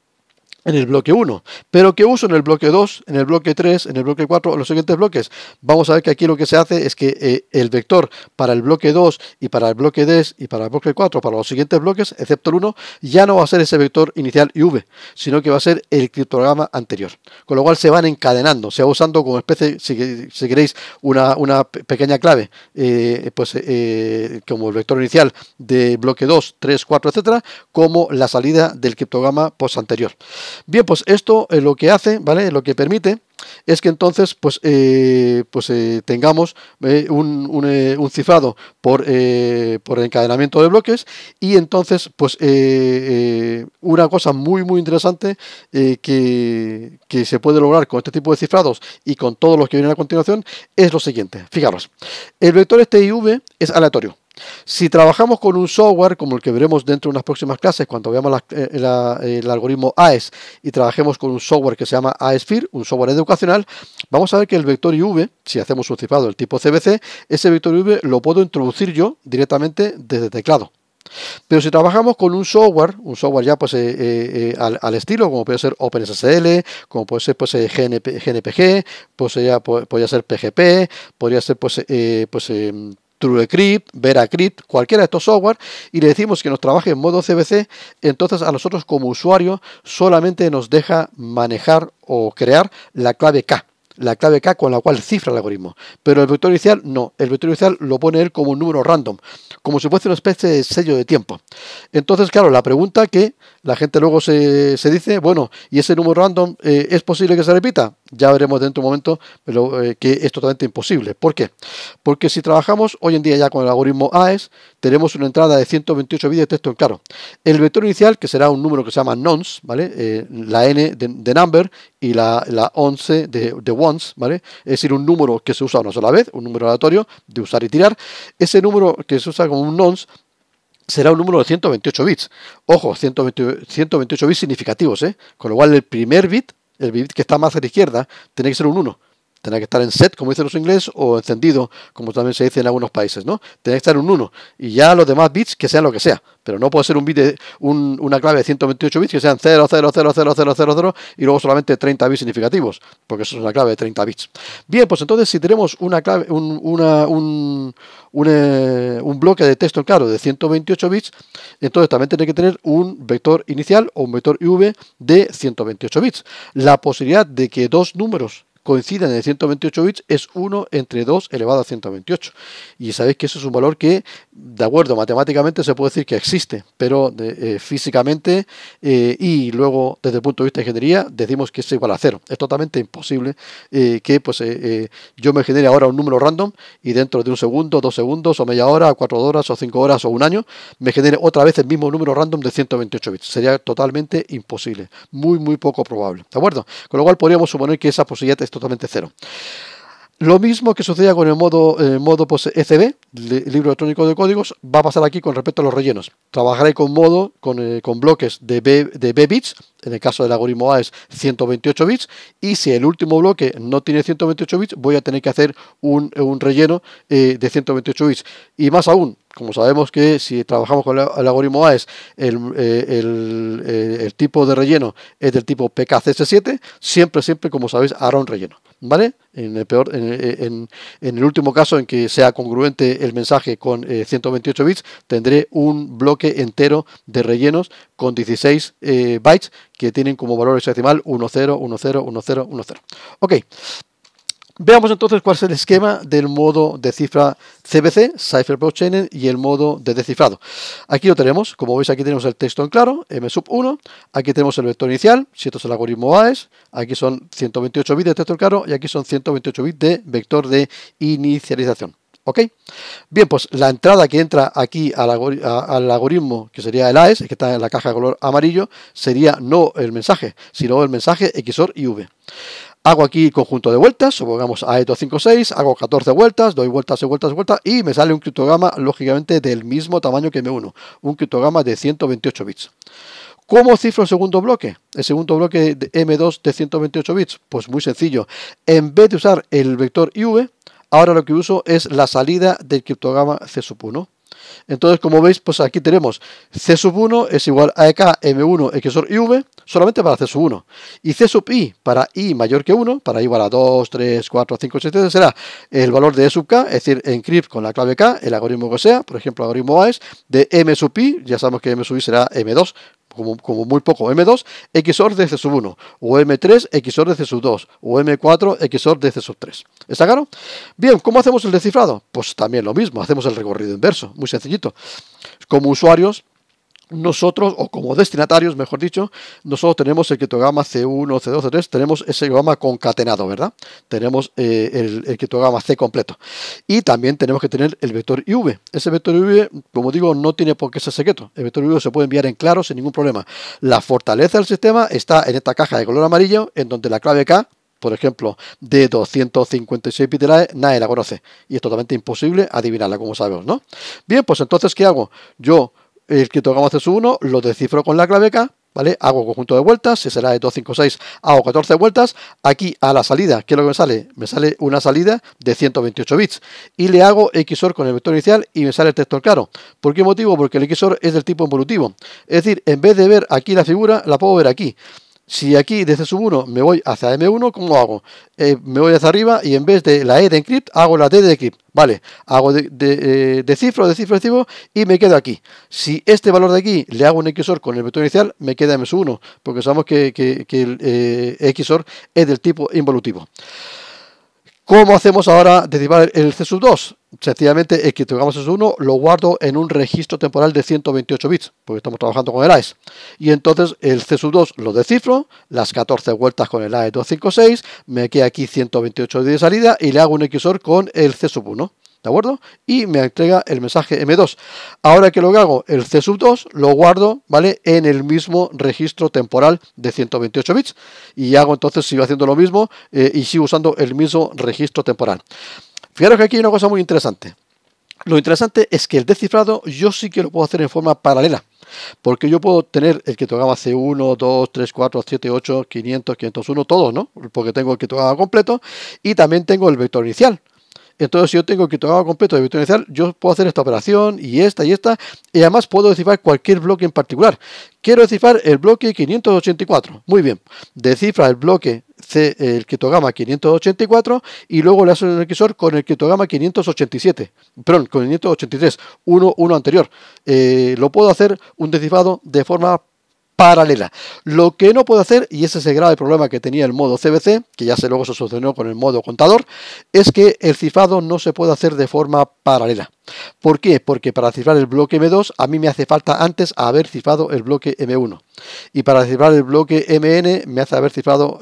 [SPEAKER 1] en el bloque 1, pero que uso en el bloque 2, en el bloque 3, en el bloque 4, en los siguientes bloques. Vamos a ver que aquí lo que se hace es que eh, el vector para el bloque 2 y para el bloque 3 y para el bloque 4, para los siguientes bloques, excepto el 1, ya no va a ser ese vector inicial V sino que va a ser el criptograma anterior. Con lo cual se van encadenando, se va usando como especie, si, si queréis, una, una, pequeña clave, eh, pues eh, como el vector inicial de bloque 2, 3, 4, etcétera, como la salida del criptograma post anterior. Bien, pues esto eh, lo que hace, ¿vale? Lo que permite es que entonces pues, eh, pues eh, tengamos un, cifrado por, por encadenamiento de bloques y entonces pues una cosa muy muy interesante que, que, se puede lograr con este tipo de cifrados y con todos los que vienen a continuación es lo siguiente, fijaros, el vector este IV es aleatorio si trabajamos con un software, como el que veremos dentro de unas próximas clases, cuando veamos eh, el algoritmo AES y trabajemos con un software que se llama AESFIR, un software educacional, vamos a ver que el vector IV, si hacemos un cifrado del tipo CBC, ese vector IV lo puedo introducir yo directamente desde teclado. Pero si trabajamos con un software, un software ya pues eh, eh, al, estilo, como puede ser OpenSSL, como puede ser pues, GNPG, pues, podría ser PGP, podría ser pues, pues em, TrueCrypt, VeraCrypt, cualquiera de estos software y le decimos que nos trabaje en modo CBC, entonces a nosotros como usuario solamente nos deja manejar o crear la clave K la clave K con la cual cifra el algoritmo. Pero el vector inicial no, el vector inicial lo pone él como un número random, como si fuese una especie de sello de tiempo. Entonces, claro, la pregunta que la gente luego se, se dice, bueno, ¿y ese número random eh, es posible que se repita? ya veremos dentro de un momento pero, eh, que es totalmente imposible. ¿Por qué? Porque si trabajamos hoy en día ya con el algoritmo AES, tenemos una entrada de 128 bits de texto en claro. El vector inicial, que será un número que se llama nonce, ¿vale? Eh, la n de, number y la, la 11 de, once, ones, ¿vale? Es decir, un número que se usa una sola vez, un número aleatorio de usar y tirar. Ese número que se usa como un nonce será un número de 128 bits. Ojo, 128 bits significativos, ¿eh? Con lo cual el primer bit el bit que está más a la izquierda, tiene que ser un 1. Tendrá que estar en set, como dicen los ingleses, o encendido, como también se dice en algunos países, ¿no? Tendrá que estar en un 1. Y ya los demás bits que sean lo que sea. Pero no puede ser un bit una clave de 128 bits que sean 0, 0, 0, 0, 0, 0, y luego solamente 30 bits significativos, porque eso es una clave de 30 bits. Bien, pues entonces si tenemos una clave, un, un, eh, un, bloque de texto claro de 128 bits, entonces también tiene que tener un vector inicial o un vector v de 128 bits. La posibilidad de que dos números coinciden en 128 bits es 1 entre 2 elevado a 128. Y sabéis que eso es un valor que de acuerdo, matemáticamente se puede decir que existe, pero eh, físicamente eh, y luego desde el punto de vista de ingeniería decimos que es igual a cero. Es totalmente imposible eh, que pues yo me genere ahora un número random y dentro de un segundo, dos segundos o media hora, cuatro horas o cinco horas o un año me genere otra vez el mismo número random de 128 bits. Sería totalmente imposible, muy muy poco probable, ¿de acuerdo? Con lo cual podríamos suponer que esa posibilidad es totalmente cero. Lo mismo que sucedía con el modo, ECB, eh, pues, e libro electrónico de códigos, va a pasar aquí con respecto a los rellenos. Trabajaré con modo, con, eh, con bloques de B, de bits, en el caso del algoritmo A es 128 bits, y si el último bloque no tiene 128 bits, voy a tener que hacer un, relleno eh, de 128 bits. Y más aún, como sabemos que si trabajamos con el algoritmo AES, eh, eh, el, tipo de relleno es del tipo PKCS7, siempre, siempre, como sabéis, hará un relleno. ¿Vale? En el, peor, en, el último caso en que sea congruente el mensaje con 128 eh, bits, tendré un bloque entero de rellenos con 16 bytes que tienen como valor hexadecimal 10101010. 10, 10, 10. Ok. Veamos entonces cuál es el esquema del modo de cifra CBC, Cipher Blockchain, y el modo de descifrado. Aquí lo tenemos, como veis aquí tenemos el texto en claro, M sub 1, aquí tenemos el vector inicial, si esto es el algoritmo AES, aquí son 128 bits de texto en claro y aquí son 128 bits de vector de inicialización. ¿Ok? Bien, pues la entrada que entra aquí al, al, algoritmo, que sería el AES, e que está en la caja de color amarillo, sería no el mensaje, sino el mensaje XOR y V. Hago aquí conjunto de vueltas, supongamos a E256, hago 14 vueltas, doy vueltas y vueltas y vueltas y me sale un criptograma lógicamente del mismo tamaño que M1, un criptograma de 128 bits. ¿Cómo cifro el segundo bloque? El segundo bloque M2 de 128 bits. Pues muy sencillo. En vez de usar el vector IV, ahora lo que uso es la salida del criptograma C1. Entonces, como veis, pues aquí tenemos C sub 1 es igual a EK, M1, XOR y V, solamente para C sub 1. Y C sub I para I mayor que 1, para I igual a 2, 3, 4, 5, 6, 7, será el valor de E sub K, es decir, encrypt con la clave K, el algoritmo que sea, por ejemplo, algoritmo AES, de M sub I, ya sabemos que M sub I será M2, como, muy poco, M2 XOR desde sub 1, o M3 XOR desde sub 2, o M4 XOR desde sub 3. ¿Está claro? Bien, ¿cómo hacemos el descifrado? Pues también lo mismo, hacemos el recorrido inverso, muy sencillito. Como usuarios, nosotros, o como destinatarios, mejor dicho, nosotros tenemos el criptograma C1, C2, C3, tenemos ese criptograma concatenado, ¿verdad? Tenemos eh, el, el, criptograma C completo. Y también tenemos que tener el vector IV. Ese vector IV, como digo, no tiene por qué ser secreto. El vector IV se puede enviar en claro sin ningún problema. La fortaleza del sistema está en esta caja de color amarillo, en donde la clave K por ejemplo, de 256 E nadie la conoce. Y es totalmente imposible adivinarla, como sabemos, ¿no? Bien, pues entonces, ¿qué hago? Yo el que tocamos es 1, lo descifro con la clave K, ¿vale? Hago conjunto de vueltas, si será de 2, 5, 6, hago 14 vueltas. Aquí a la salida, ¿qué es lo que me sale? Me sale una salida de 128 bits. Y le hago XOR con el vector inicial y me sale el texto claro. ¿Por qué motivo? Porque el XOR es del tipo involutivo. Es decir, en vez de ver aquí la figura, la puedo ver aquí si aquí desde sub 1 me voy hacia M1, ¿cómo hago? Eh, me voy hacia arriba y en vez de la E de encrypt, hago la D de decrypt. Vale, hago de, de, eh, de cifro, de cifro, de cifro y me quedo aquí. Si este valor de aquí le hago un XOR con el vector inicial, me queda M1, porque sabemos que, el eh, XOR es del tipo involutivo. ¿Cómo hacemos ahora derivar el C 2? Sencillamente, que tengamos es 1, lo guardo en un registro temporal de 128 bits, porque estamos trabajando con el AES. Y entonces el C 2 lo descifro, las 14 vueltas con el AES 256, me queda aquí 128 de salida y le hago un XOR con el C 1. ¿De Y me entrega el mensaje M2. Ahora que lo que hago, el C sub 2 lo guardo, ¿vale? En el mismo registro temporal de 128 bits. Y hago entonces, sigo haciendo lo mismo eh, y sigo usando el mismo registro temporal. Fijaros que aquí hay una cosa muy interesante. Lo interesante es que el descifrado yo sí que lo puedo hacer en forma paralela. Porque yo puedo tener el que tocaba C1, 2, 3, 4, 7, 8, 500, 501, todos, ¿no? Porque tengo el que tocaba completo y también tengo el vector inicial, entonces si yo tengo el criptograma completo de inicial, yo puedo hacer esta operación y esta y esta, y además puedo descifrar cualquier bloque en particular. Quiero descifrar el bloque 584. Muy bien, Decifra el bloque C, el criptograma 584 y luego le hace el XOR con el criptograma 587, perdón, con el 583, uno, uno anterior. Eh, lo puedo hacer un descifrado de forma paralela. Lo que no puede hacer, y ese es el grave problema que tenía el modo CBC, que ya se luego se solucionó con el modo contador, es que el cifrado no se puede hacer de forma paralela. ¿Por qué? Porque para cifrar el bloque M2 a mí me hace falta antes haber cifrado el bloque M1. Y para cifrar el bloque MN me hace, haber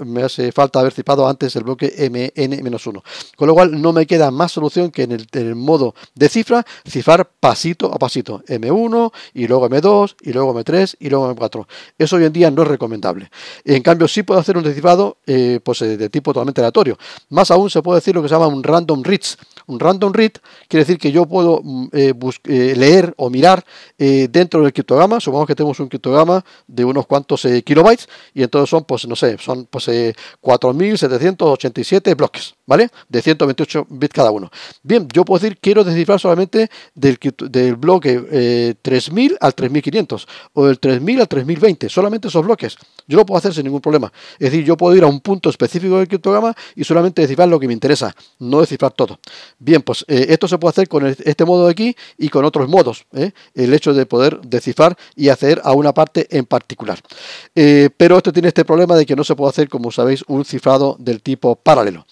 [SPEAKER 1] me hace falta haber cifrado antes el bloque MN-1. Con lo cual no me queda más solución que en el, modo de cifra cifrar pasito a pasito. M1 y luego M2 y luego M3 y luego M4. Eso hoy en día no es recomendable. En cambio sí puedo hacer un descifrado eh, pues, eh, de tipo totalmente aleatorio. Más aún se puede decir lo que se llama un random reach un random read quiere decir que yo puedo mm, eh, eh, leer o mirar eh, dentro del criptograma. Supongamos que tenemos un criptograma de unos cuantos kilobytes y entonces son, pues no sé, son pues 4.787 bloques, ¿vale? De 128 bits cada uno. Bien, yo puedo decir quiero descifrar solamente del, del bloque 3000 al 3500 o del 3000 al 3020, solamente esos bloques. Yo lo puedo hacer sin ningún problema. Es decir, yo puedo ir a un punto específico del criptograma y solamente descifrar lo que me interesa, no descifrar todo. Bien, pues eh, esto se puede hacer con este modo de aquí y con otros modos, ¿eh? el hecho de poder descifrar y acceder a una parte en particular. Eh, pero esto tiene este problema de que no se puede hacer, como sabéis, un cifrado del tipo paralelo.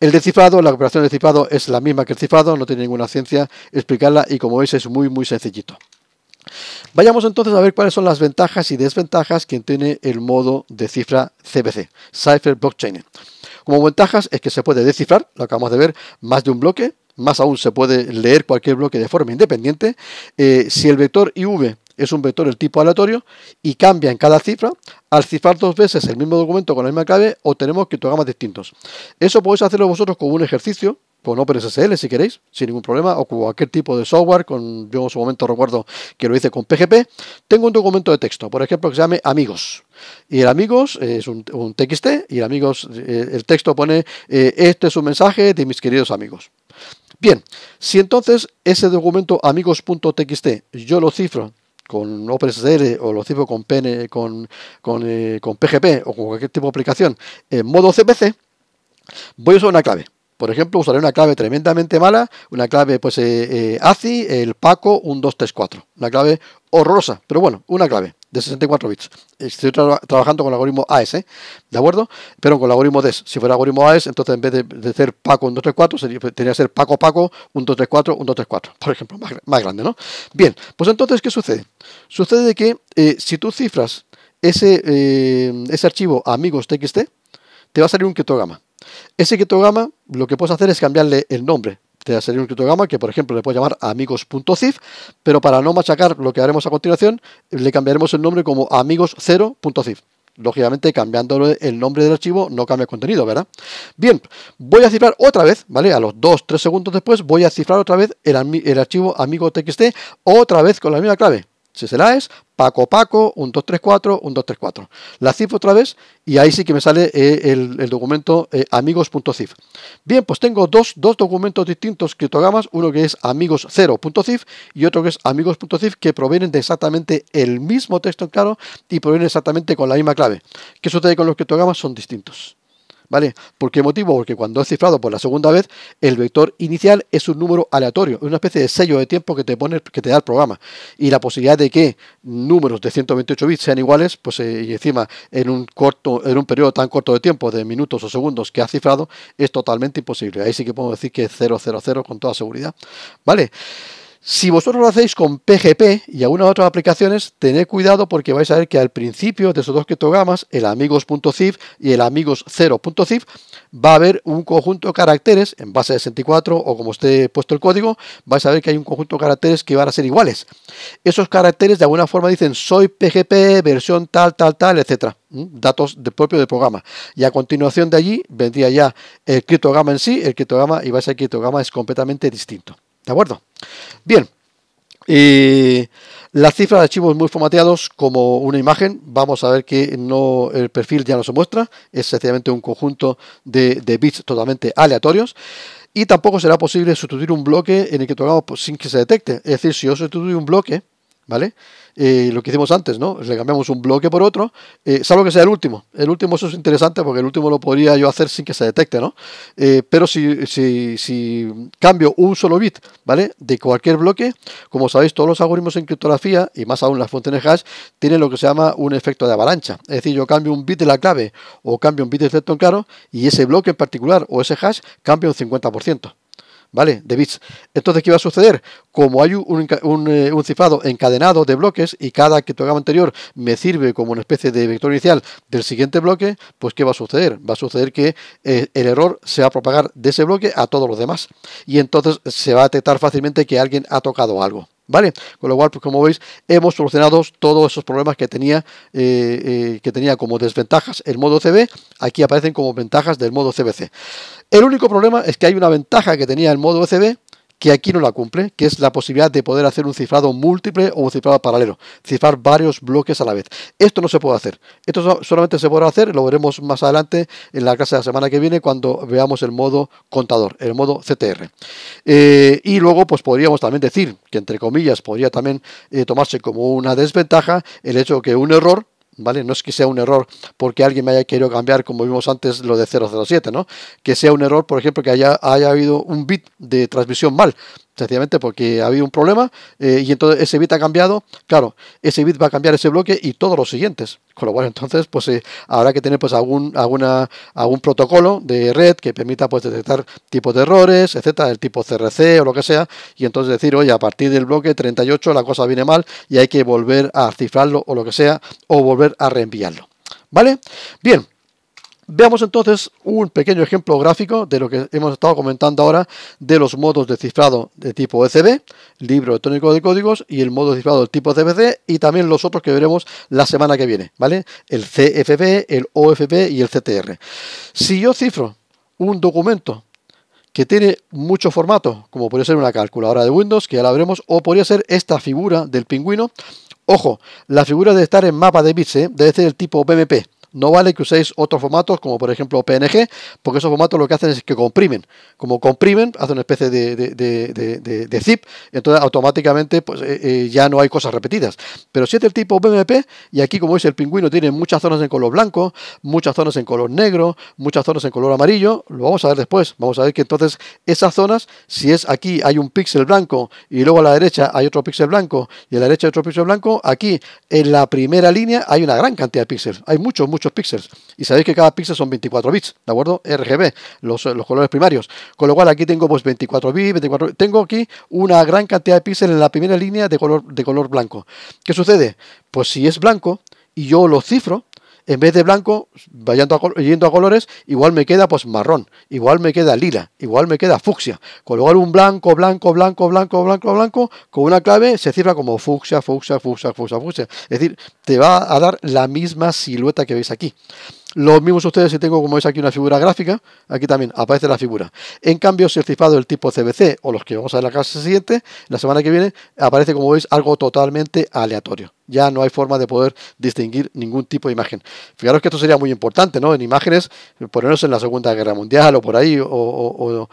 [SPEAKER 1] El descifrado, la operación de cifrado es la misma que el cifrado, no tiene ninguna ciencia explicarla y como veis es muy muy sencillito. Vayamos entonces a ver cuáles son las ventajas y desventajas que tiene el modo de cifra CBC, Cipher Blockchain. Como ventajas es que se puede descifrar, lo acabamos de ver, más de un bloque, más aún se puede leer cualquier bloque de forma independiente. Eh, si el vector IV es un vector del tipo aleatorio y cambia en cada cifra, al cifrar dos veces el mismo documento con la misma clave, obtenemos criptogramas distintos. Eso podéis hacerlo vosotros con un ejercicio, con OpenSSL si queréis, sin ningún problema, o con cualquier tipo de software, con, yo en su momento recuerdo que lo hice con PGP. Tengo un documento de texto, por ejemplo, que se llame Amigos. Y el amigos es un, TXT y el amigos, eh, el texto pone, eh, este es un mensaje de mis queridos amigos. Bien, si entonces ese documento amigos.txt yo lo cifro con OpenSSL o lo cifro con, con, con, PGP eh, o con cualquier tipo de aplicación en modo CPC, voy a usar una clave. Por ejemplo, usaré una clave tremendamente mala, una clave pues eh, eh ACI, el Paco 1234, una clave horrorosa, pero bueno, una clave de 64 bits. Estoy trabajando con el algoritmo AES, ¿eh? ¿de acuerdo? Pero con el algoritmo DES. Si fuera algoritmo AES, entonces en vez de, ser Paco 1234, sería, tendría que ser Paco Paco 1234 1234, por ejemplo, más, grande, ¿no? Bien, pues entonces, ¿qué sucede? Sucede que eh, si tú cifras ese, ese archivo amigos.txt, te va a salir un criptograma. Ese criptograma lo que puedes hacer es cambiarle el nombre. Te sería un criptograma que, por ejemplo, le puedes llamar amigos.cif, pero para no machacar lo que haremos a continuación, le cambiaremos el nombre como amigos0.cif. Lógicamente, cambiando el nombre del archivo no cambia el contenido, ¿verdad? Bien, voy a cifrar otra vez, ¿vale? A los 2-3 segundos después voy a cifrar otra vez el, el archivo amigo.txt, otra vez con la misma clave. Si se la es, Paco Paco, un, 2, La CIF otra vez y ahí sí que me sale eh, el, documento eh, amigos.cif. Bien, pues tengo dos, documentos distintos criptogramas, uno que es amigos 0cif y otro que es amigos.cif que provienen de exactamente el mismo texto en claro y provienen exactamente con la misma clave. ¿Qué sucede con los criptogramas? Son distintos. ¿Vale? ¿Por qué motivo? Porque cuando es cifrado por la segunda vez, el vector inicial es un número aleatorio, es una especie de sello de tiempo que te pone, que te da el programa. Y la posibilidad de que números de 128 bits sean iguales, pues eh, y encima en un corto, en un periodo tan corto de tiempo, de minutos o segundos que ha cifrado, es totalmente imposible. Ahí sí que podemos decir que es 000 con toda seguridad. ¿Vale? Si vosotros lo hacéis con PGP y algunas otras aplicaciones, tened cuidado porque vais a ver que al principio de esos dos criptogramas, el amigos.zip y el amigos0.zip, va a haber un conjunto de caracteres en base de 64 o como esté puesto el código, vais a ver que hay un conjunto de caracteres que van a ser iguales. Esos caracteres de alguna forma dicen soy PGP, versión tal, tal, tal, etcétera datos de propio del programa. Y a continuación de allí vendría ya el criptograma en sí, el criptograma y vais que el criptograma es completamente distinto. ¿De acuerdo? Bien. las cifras de archivos muy formateados como una imagen, vamos a ver que no el perfil ya no se muestra, es sencillamente un conjunto de, de bits totalmente aleatorios y tampoco será posible sustituir un bloque en el que tocamos sin que se detecte. Es decir, si yo sustituyo un bloque, ¿vale? Eh, lo que hicimos antes, ¿no? Le cambiamos un bloque por otro, eh, salvo que sea el último. El último eso es interesante porque el último lo podría yo hacer sin que se detecte, ¿no? Eh, pero si, si, cambio un solo bit, ¿vale? De cualquier bloque, como sabéis, todos los algoritmos en criptografía, y más aún las funciones hash, tienen lo que se llama un efecto de avalancha. Es decir, yo cambio un bit de la clave o cambio un bit de en claro y ese bloque en particular o ese hash cambia un 50%. ¿vale? De bits. Entonces, ¿qué va a suceder? Como hay un, un, eh, cifrado encadenado de bloques y cada que tocaba anterior me sirve como una especie de vector inicial del siguiente bloque, pues ¿qué va a suceder? Va a suceder que eh, el error se va a propagar de ese bloque a todos los demás. Y entonces se va a detectar fácilmente que alguien ha tocado algo. ¿Vale? Con lo cual, pues como veis, hemos solucionado todos esos problemas que tenía, eh, eh, que tenía como desventajas el modo CB, aquí aparecen como ventajas del modo CBC. El único problema es que hay una ventaja que tenía el modo e CB, que aquí no la cumple, que es la posibilidad de poder hacer un cifrado múltiple o un cifrado paralelo, cifrar varios bloques a la vez. Esto no se puede hacer. Esto solamente se podrá hacer, lo veremos más adelante en la clase de la semana que viene cuando veamos el modo contador, el modo CTR. Eh, y luego, pues podríamos también decir que, entre comillas, podría también eh, tomarse como una desventaja el hecho que un error ¿vale? No es que sea un error porque alguien me haya querido cambiar, como vimos antes lo de 007, ¿no? Que sea un error, por ejemplo, que haya, haya habido un bit de transmisión mal, sencillamente porque había un problema eh, y entonces ese bit ha cambiado, claro, ese bit va a cambiar ese bloque y todos los siguientes. Con lo cual entonces pues eh, habrá que tener pues algún, alguna, algún protocolo de red que permita pues detectar tipos de errores, etcétera, el tipo CRC o lo que sea, y entonces decir, oye, a partir del bloque 38 la cosa viene mal y hay que volver a cifrarlo o lo que sea, o volver a reenviarlo. ¿Vale? Bien, Veamos entonces un pequeño ejemplo gráfico de lo que hemos estado comentando ahora de los modos de cifrado de tipo ECB, libro electrónico de códigos y el modo de cifrado del tipo CBC y también los otros que veremos la semana que viene, ¿vale? El CFP, el OFP y el CTR. Si yo cifro un documento que tiene mucho formato, como podría ser una calculadora de Windows, que ya la veremos, o podría ser esta figura del pingüino. Ojo, la figura debe estar en mapa de bits, ¿eh? debe ser el tipo BMP. No vale que uséis otros formatos, como por ejemplo PNG, porque esos formatos lo que hacen es que comprimen. Como comprimen, hacen una especie de, zip, entonces automáticamente pues, eh, eh, ya no hay cosas repetidas. Pero si es del tipo BMP, y aquí como veis el pingüino tiene muchas zonas en color blanco, muchas zonas en color negro, muchas zonas en color amarillo, lo vamos a ver después. Vamos a ver que entonces esas zonas, si es aquí hay un píxel blanco y luego a la derecha hay otro píxel blanco y a la derecha hay otro píxel blanco, aquí en la primera línea hay una gran cantidad de píxeles. Hay muchos píxeles. Y sabéis que cada píxel son 24 bits, ¿de acuerdo? RGB, los, los colores primarios. Con lo cual aquí tengo pues 24 bits, 24 Tengo aquí una gran cantidad de píxeles en la primera línea de color, de color blanco. ¿Qué sucede? Pues si es blanco y yo lo cifro, en vez de blanco, vayendo a, yendo a colores, igual me queda pues marrón, igual me queda lila, igual me queda fucsia. Con un blanco, blanco, blanco, blanco, blanco, blanco, con una clave se cifra como fucsia, fucsia, fucsia, fucsia, fucsia. Es decir, te va a dar la misma silueta que veis aquí. Lo mismo ustedes si tengo, como veis aquí, una figura gráfica. Aquí también aparece la figura. En cambio, si el cifrado del tipo CBC o los que vamos a ver en la clase siguiente, la semana que viene, aparece, como veis, algo totalmente aleatorio ya no hay forma de poder distinguir ningún tipo de imagen. Fijaros que esto sería muy importante, ¿no? En imágenes, ponernos en la Segunda Guerra Mundial o por ahí, o,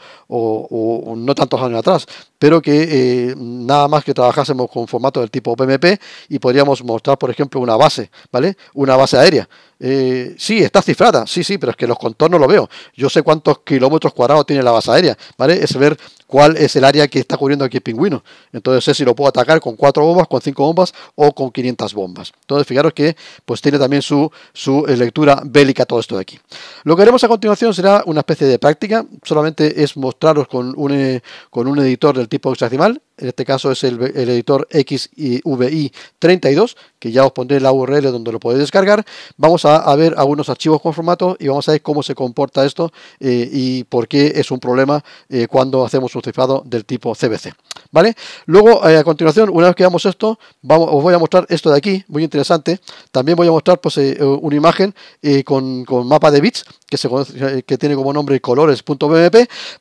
[SPEAKER 1] no tantos años atrás, pero que eh, nada más que trabajásemos con formato del tipo PMP y podríamos mostrar, por ejemplo, una base, ¿vale? Una base aérea. Eh, sí, está cifrada, sí, sí, pero es que los contornos lo veo. Yo sé cuántos kilómetros cuadrados tiene la base aérea, ¿vale? Es ver cuál es el área que está cubriendo aquí el pingüino. Entonces sé si lo puedo atacar con 4 bombas, con 5 bombas o con 500 bombas. Entonces fijaros que pues tiene también su, su eh, lectura bélica todo esto de aquí. Lo que haremos a continuación será una especie de práctica, solamente es mostraros con un, eh, con un editor del tipo hexadecimal en este caso es el, editor XVI32, que ya os pondré la URL donde lo podéis descargar. Vamos a, ver algunos archivos con formato y vamos a ver cómo se comporta esto eh, y por qué es un problema eh, cuando hacemos un cifrado del tipo CBC. ¿vale? Luego, eh, a continuación, una vez que veamos esto, os voy a mostrar esto de aquí, muy interesante. También voy a mostrar pues, una imagen con, mapa de bits, que, se que tiene como nombre colores.bmp,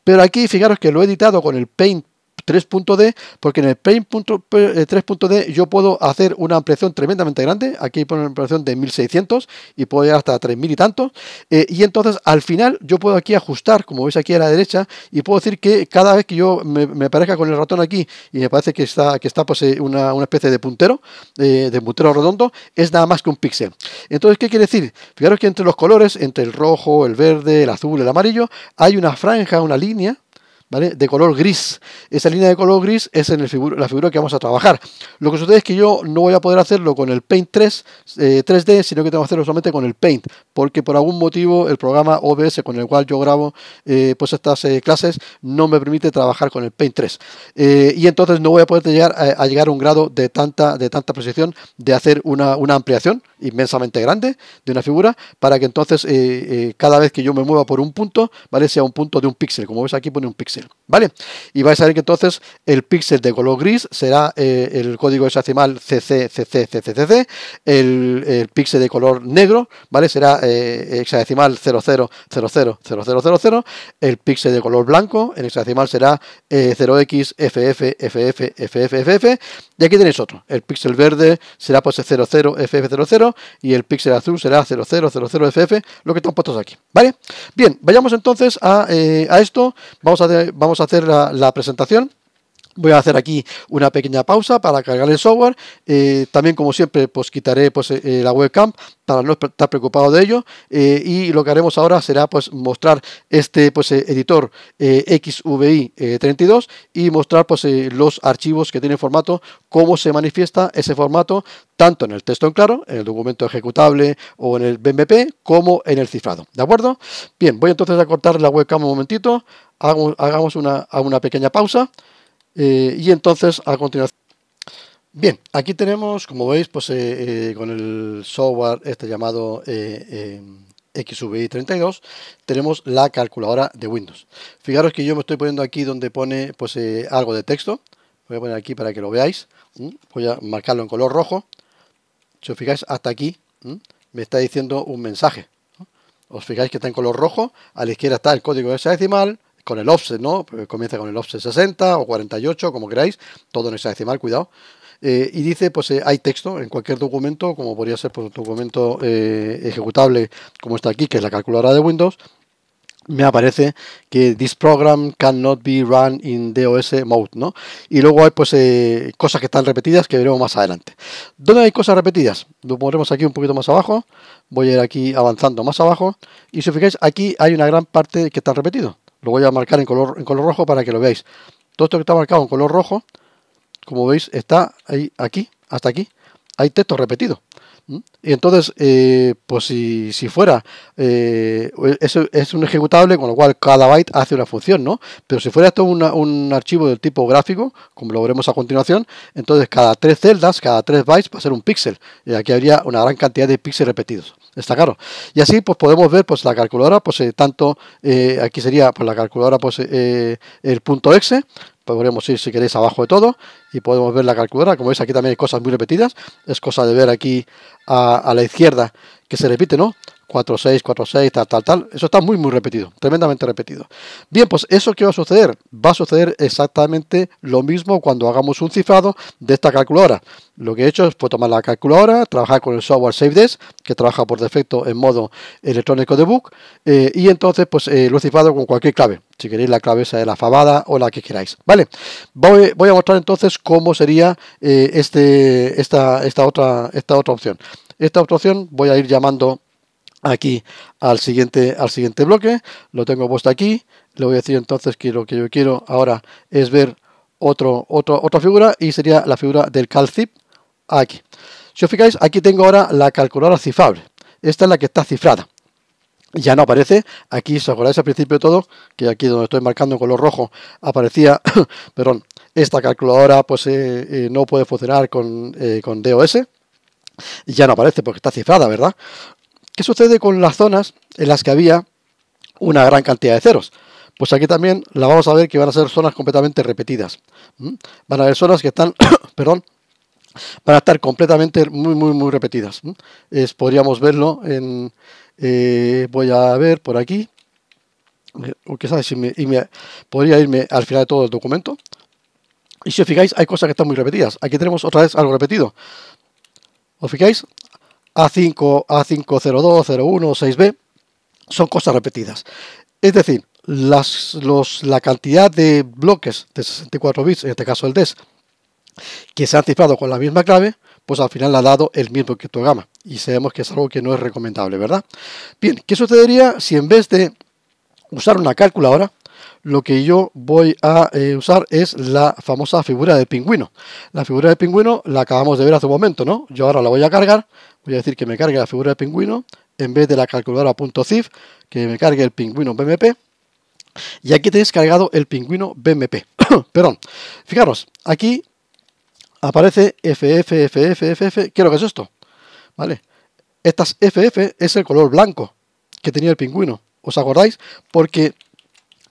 [SPEAKER 1] pero aquí fijaros que lo he editado con el Paint 3.d, porque en el Paint 3.d eh, yo puedo hacer una ampliación tremendamente grande, aquí pone una ampliación de 1600 y puedo llegar hasta 3000 y tantos, eh, y entonces al final yo puedo aquí ajustar, como veis aquí a la derecha, y puedo decir que cada vez que yo me, parezca con el ratón aquí y me parece que está, que está pues, eh, una, especie de puntero, de puntero redondo, es nada más que un píxel. Entonces, ¿qué quiere decir? Fijaros que entre los colores, entre el rojo, el verde, el azul, el amarillo, hay una franja, una línea, de color gris. Esa línea de color gris es en el la figura que vamos a trabajar. Lo que sucede es que yo no voy a poder hacerlo con el Paint 3, eh, d sino que tengo que hacerlo solamente con el Paint, porque por algún motivo el programa OBS con el cual yo grabo eh, pues estas eh, clases no me permite trabajar con el Paint 3. y entonces no voy a poder llegar a, llegar a un grado de tanta, de tanta precisión de hacer una, ampliación inmensamente grande de una figura para que entonces cada vez que yo me mueva por un punto, ¿vale? Sea un punto de un píxel. Como ves aquí pone un píxel. ¿vale? Y vais a ver que entonces el píxel de color gris será el código hexadecimal CCCCCCC, el, el píxel de color negro, ¿vale? Será hexadecimal 000000, el píxel de color blanco en hexadecimal será 0 xfffffff y aquí tenéis otro, el píxel verde será pues 00FF00 y el píxel azul será 0000FF, lo que están puestos aquí, ¿vale? Bien, vayamos entonces a, a esto, vamos a tener vamos a hacer la, presentación. Voy a hacer aquí una pequeña pausa para cargar el software. Eh, también, como siempre, pues quitaré pues, eh, eh, la webcam para no estar preocupado de ello. y lo que haremos ahora será pues mostrar este pues, editor XVI32 y mostrar pues, los archivos que tienen formato, cómo se manifiesta ese formato, tanto en el texto en claro, en el documento ejecutable o en el BMP, como en el cifrado. ¿De acuerdo? Bien, voy entonces a cortar la webcam un momentito. hagamos una pequeña pausa. Eh, y entonces, a continuación... Bien, aquí tenemos, como veis, pues eh, eh, con el software este llamado XVI32, tenemos la calculadora de Windows. Fijaros que yo me estoy poniendo aquí donde pone pues algo de texto. Voy a poner aquí para que lo veáis. Voy a marcarlo en color rojo. Si os fijáis, hasta aquí me está diciendo un mensaje. Os fijáis que está en color rojo, a la izquierda está el código decimal con el offset, ¿no? Pues comienza con el offset 60 o 48, como queráis, todo en hexadecimal, cuidado. Eh, y dice, pues eh, hay texto en cualquier documento, como podría ser por pues, un documento eh, ejecutable como está aquí, que es la calculadora de Windows, me aparece que this program cannot be run in DOS mode, ¿no? Y luego hay pues cosas que están repetidas que veremos más adelante. ¿Dónde hay cosas repetidas? Lo pondremos aquí un poquito más abajo. Voy a ir aquí avanzando más abajo. Y si os fijáis, aquí hay una gran parte que está repetido. Lo voy a marcar en color, en color rojo para que lo veáis. Todo esto que está marcado en color rojo, como veis, está ahí, aquí, hasta aquí. Hay texto repetido. Y entonces, eh, pues si, fuera, eh, es, un ejecutable, con lo cual cada byte hace una función, ¿no? Pero si fuera esto un archivo del tipo gráfico, como lo veremos a continuación, entonces cada tres celdas, cada tres bytes va a ser un píxel. Y aquí habría una gran cantidad de píxeles repetidos está claro. Y así pues podemos ver pues la calculadora, pues eh, tanto eh, aquí sería pues la calculadora pues eh, el punto exe, podríamos ir si queréis abajo de todo y podemos ver la calculadora, como veis aquí también hay cosas muy repetidas, es cosa de ver aquí a, a la izquierda que se repite, ¿no? 4-6, 4-6, tal, tal, tal. Eso está muy, muy repetido, tremendamente repetido. Bien, pues eso que va a suceder, va a suceder exactamente lo mismo cuando hagamos un cifrado de esta calculadora. Lo que he hecho fue pues, tomar la calculadora, trabajar con el software SafeDesk, que trabaja por defecto en modo electrónico de book, eh, y entonces pues eh, lo he cifrado con cualquier clave. Si queréis la clave esa de la fabada o la que queráis, ¿vale? Voy, a mostrar entonces cómo sería eh, este, esta, esta, otra, esta otra opción. Esta otra opción voy a ir llamando aquí al siguiente, al siguiente bloque. Lo tengo puesto aquí. Le voy a decir entonces que lo que yo quiero ahora es ver otro, otro, otra figura y sería la figura del CalCip aquí. Si os fijáis, aquí tengo ahora la calculadora cifrable. Esta es la que está cifrada. Ya no aparece. Aquí, ¿os acordáis al principio de todo? Que aquí donde estoy marcando en color rojo aparecía, perdón, esta calculadora pues eh, eh, no puede funcionar con, eh, con DOS ya no aparece porque está cifrada, ¿verdad? ¿Qué sucede con las zonas en las que había una gran cantidad de ceros? Pues aquí también la vamos a ver que van a ser zonas completamente repetidas. Van a haber zonas que están, perdón, van a estar completamente muy, muy, muy repetidas. Es, podríamos verlo en, eh, voy a ver por aquí, o quizás podría irme al final de todo el documento. Y si os fijáis, hay cosas que están muy repetidas. Aquí tenemos otra vez algo repetido. ¿Os fijáis? A5, a 02, 01, 6B, son cosas repetidas. Es decir, las, la cantidad de bloques de 64 bits, en este caso el DES, que se han cifrado con la misma clave, pues al final le ha dado el mismo criptogama. Y sabemos que es algo que no es recomendable, ¿verdad? Bien, ¿qué sucedería si en vez de usar una ahora, lo que yo voy a eh, usar es la famosa figura de pingüino. La figura de pingüino la acabamos de ver hace un momento, ¿no? Yo ahora la voy a cargar, voy a decir que me cargue la figura de pingüino, en vez de la calculadora.cif que me cargue el pingüino BMP. Y aquí tenéis cargado el pingüino BMP. Perdón. Fijaros, aquí aparece FFFFFF. ¿Qué es lo que es esto? ¿Vale? Estas FF es el color blanco que tenía el pingüino. ¿Os acordáis? Porque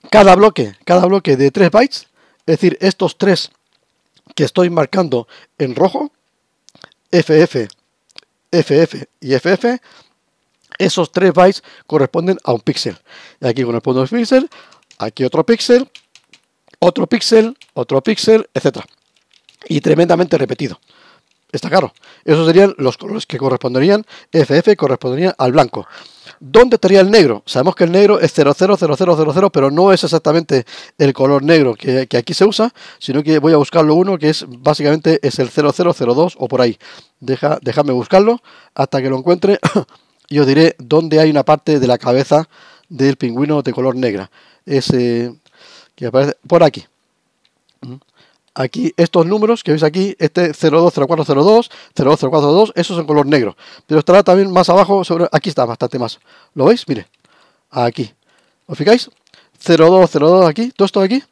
[SPEAKER 1] cada bloque, cada bloque de 3 bytes, es decir, estos tres que estoy marcando en rojo, FF, FF y FF, esos 3 bytes corresponden a un píxel. Y aquí corresponde un píxel, aquí otro píxel, otro píxel, otro píxel, etc. Y tremendamente repetido. Está claro. Esos serían los colores que corresponderían. FF correspondería al blanco. ¿Dónde estaría el negro? Sabemos que el negro es 000000, pero no es exactamente el color negro que, aquí se usa, sino que voy a buscarlo uno que es básicamente es el 0002 o por ahí. Deja, dejadme buscarlo hasta que lo encuentre y os diré dónde hay una parte de la cabeza del pingüino de color negra. Ese que aparece por aquí. ¿Mm? aquí estos números que veis aquí, este 020402, 020402, esos en color negro. Pero estará también más abajo, sobre, aquí está bastante más. ¿Lo veis? Mire, aquí. ¿Os fijáis? 0202 aquí, todo esto de aquí,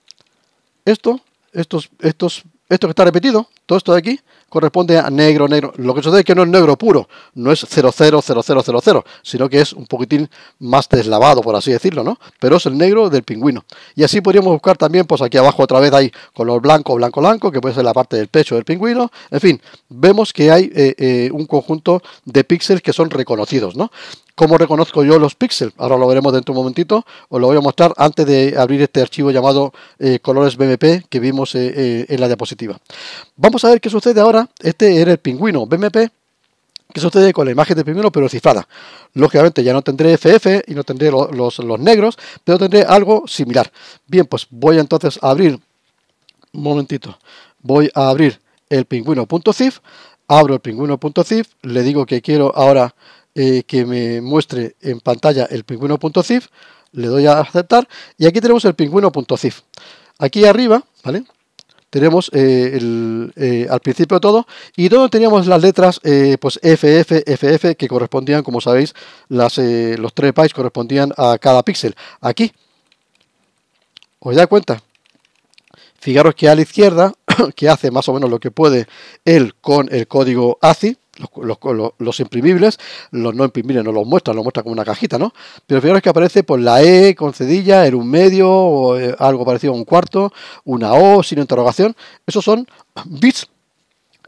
[SPEAKER 1] esto, estos, estos, esto que está repetido, todo esto de aquí, corresponde a negro, negro. Lo que sucede es que no es negro puro, no es 000000, sino que es un poquitín más deslavado, por así decirlo, ¿no? Pero es el negro del pingüino. Y así podríamos buscar también, pues aquí abajo otra vez hay color blanco, blanco, blanco, que puede ser la parte del pecho del pingüino. En fin, vemos que hay eh, eh, un conjunto de píxeles que son reconocidos, ¿no? ¿Cómo reconozco yo los píxeles? Ahora lo veremos dentro de un momentito. Os lo voy a mostrar antes de abrir este archivo llamado eh, colores BMP que vimos en la diapositiva. Vamos a ver qué sucede ahora este era el pingüino BMP, que sucede con la imagen de pingüino pero cifrada. Lógicamente ya no tendré FF y no tendré los, negros, pero tendré algo similar. Bien, pues voy entonces a abrir, un momentito, voy a abrir el pingüino.cif, abro el pingüino.cif, le digo que quiero ahora eh, que me muestre en pantalla el pingüino.cif, le doy a aceptar y aquí tenemos el pingüino.cif, Aquí arriba, ¿vale? tenemos eh, eh, al principio todo y donde teníamos las letras eh, pues F, F que correspondían, como sabéis, las, eh, los tres bytes correspondían a cada píxel. Aquí, ¿os da cuenta? Fijaros que a la izquierda, que hace más o menos lo que puede él con el código ACI, los, imprimibles, los no imprimibles no los muestran, los muestran como una cajita, ¿no? Pero fijaros que aparece por la E con cedilla, en un medio, o, eh, algo parecido a un cuarto, una O sin interrogación. Esos son bits,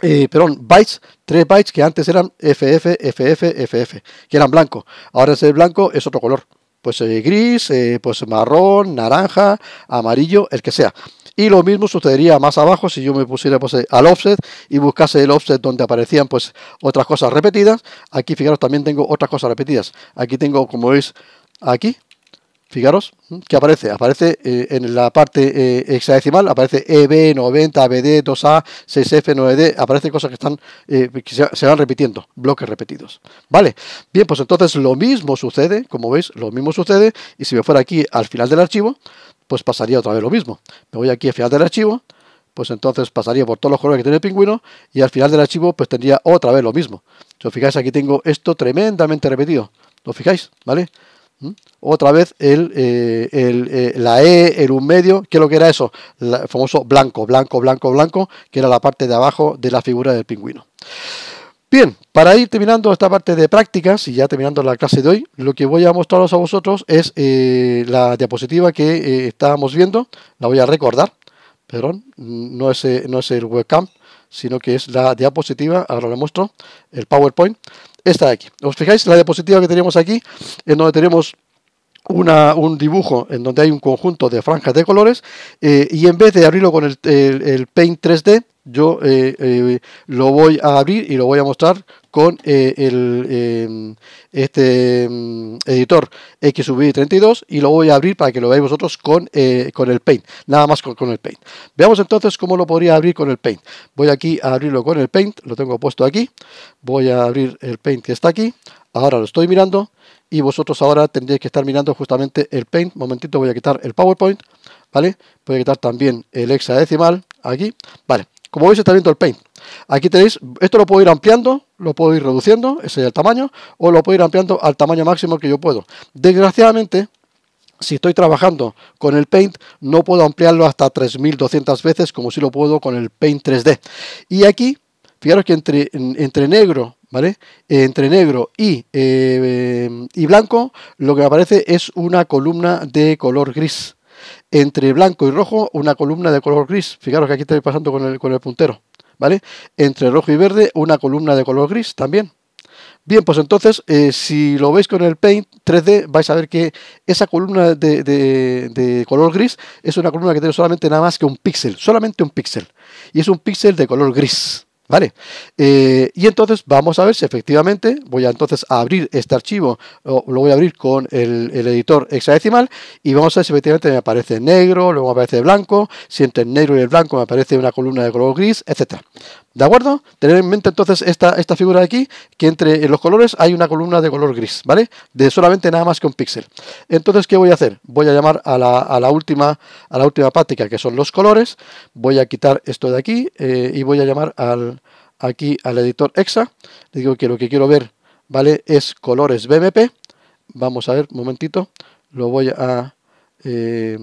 [SPEAKER 1] eh, perdón, bytes, tres bytes que antes eran FF, FF, FF, que eran blancos. Ahora ese blanco es otro color. Pues eh, gris, eh, pues marrón, naranja, amarillo, el que sea. Y lo mismo sucedería más abajo si yo me pusiera pues, eh, al offset y buscase el offset donde aparecían pues otras cosas repetidas. Aquí fijaros también tengo otras cosas repetidas. Aquí tengo, como veis, aquí fijaros, que aparece? Aparece eh, en la parte eh, hexadecimal, aparece EB, 90, BD, 2A, 6F, 9D, aparecen cosas que están se, se, van repitiendo, bloques repetidos. ¿Vale? Bien, pues entonces lo mismo sucede, como veis, lo mismo sucede, y si me fuera aquí al final del archivo, pues pasaría otra vez lo mismo. Me voy aquí al final del archivo, pues entonces pasaría por todos los colores que tiene el pingüino y al final del archivo pues tendría otra vez lo mismo. Si os fijáis, aquí tengo esto tremendamente repetido. ¿Lo fijáis? ¿Vale? ¿Mm? Otra vez el, eh, el eh, la E, el un medio, ¿qué es lo que era eso? el famoso blanco, blanco, blanco, blanco, que era la parte de abajo de la figura del pingüino. Bien, para ir terminando esta parte de prácticas y ya terminando la clase de hoy, lo que voy a mostraros a vosotros es eh, la diapositiva que eh, estábamos viendo, la voy a recordar, perdón, no es, eh, no es el webcam, sino que es la diapositiva, ahora le muestro, el PowerPoint, esta de aquí. ¿Os fijáis? La diapositiva que tenemos aquí, en donde tenemos una, un dibujo en donde hay un conjunto de franjas de colores y en vez de abrirlo con el Paint 3D, yo eh, eh, lo voy a abrir y lo voy a mostrar con eh, el, em, este em, editor XUV32 y lo voy a abrir para que lo veáis vosotros con, el Paint, nada más con, el Paint. Veamos entonces cómo lo podría abrir con el Paint. Voy aquí a abrirlo con el Paint, lo tengo puesto aquí, voy a abrir el Paint que está aquí, ahora lo estoy mirando y vosotros ahora tendréis que estar mirando justamente el Paint, momentito voy a quitar el PowerPoint, ¿vale? Voy a quitar también el hexadecimal aquí, ¿vale? Como veis está viendo el paint. Aquí tenéis, esto lo puedo ir ampliando, lo puedo ir reduciendo, ese es el tamaño, o lo puedo ir ampliando al tamaño máximo que yo puedo. Desgraciadamente, si estoy trabajando con el Paint, no puedo ampliarlo hasta 3200 veces como si lo puedo con el Paint 3D. Y aquí, fijaros que entre, negro ¿Vale? Eh, entre negro y, eh, y blanco, lo que aparece es una columna de color gris. Entre blanco y rojo, una columna de color gris. Fijaros que aquí estáis pasando con el, con puntero. ¿Vale? Entre rojo y verde, una columna de color gris también. Bien, pues entonces, eh, si lo veis con el Paint 3D, vais a ver que esa columna de, de, color gris es una columna que tiene solamente nada más que un píxel, solamente un píxel. Y es un píxel de color gris. ¿Vale? Eh, y entonces vamos a ver si efectivamente voy a entonces a abrir este archivo, lo voy a abrir con el, editor hexadecimal y vamos a ver si efectivamente me aparece negro, luego me aparece blanco, si entre el negro y el blanco me aparece una columna de color gris, etcétera. ¿De acuerdo? Tener en mente entonces esta, esta figura de aquí, que entre los colores hay una columna de color gris, ¿vale? De solamente nada más que un píxel. Entonces, ¿qué voy a hacer? Voy a llamar a la, a la última a la última práctica, que son los colores, voy a quitar esto de aquí eh, y voy a llamar al aquí al editor EXA, le digo que lo que quiero ver, ¿vale? Es colores BMP. Vamos a ver, momentito, lo voy a... Eh,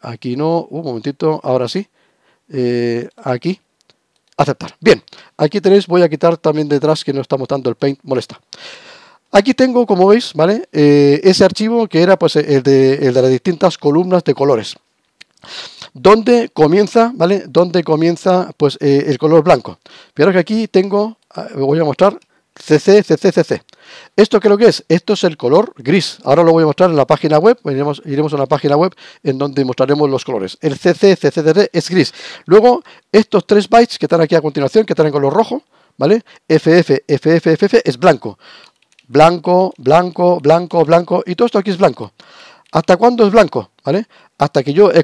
[SPEAKER 1] aquí no, un momentito, ahora sí. Eh, aquí, aceptar. Bien, aquí tenéis, voy a quitar también detrás que no estamos dando el paint, molesta. Aquí tengo, como veis, ¿vale? Eh, ese archivo que era pues el de, el de las distintas columnas de colores. ¿Dónde comienza, ¿vale? comienza pues, eh, el color blanco? Fijaros que aquí tengo, ah, voy a mostrar CC, CC, CC. ¿Esto qué es lo que es? Esto es el color gris. Ahora lo voy a mostrar en la página web. Iremos, a una página web en donde mostraremos los colores. El CC, CC, CC es gris. Luego, estos tres bytes que están aquí a continuación, que están en color rojo, ¿vale? FF, FF, FF es blanco. Blanco, blanco, blanco, blanco. Y todo esto aquí es blanco. ¿Hasta cuándo es blanco? ¿Vale? Hasta que yo he, he,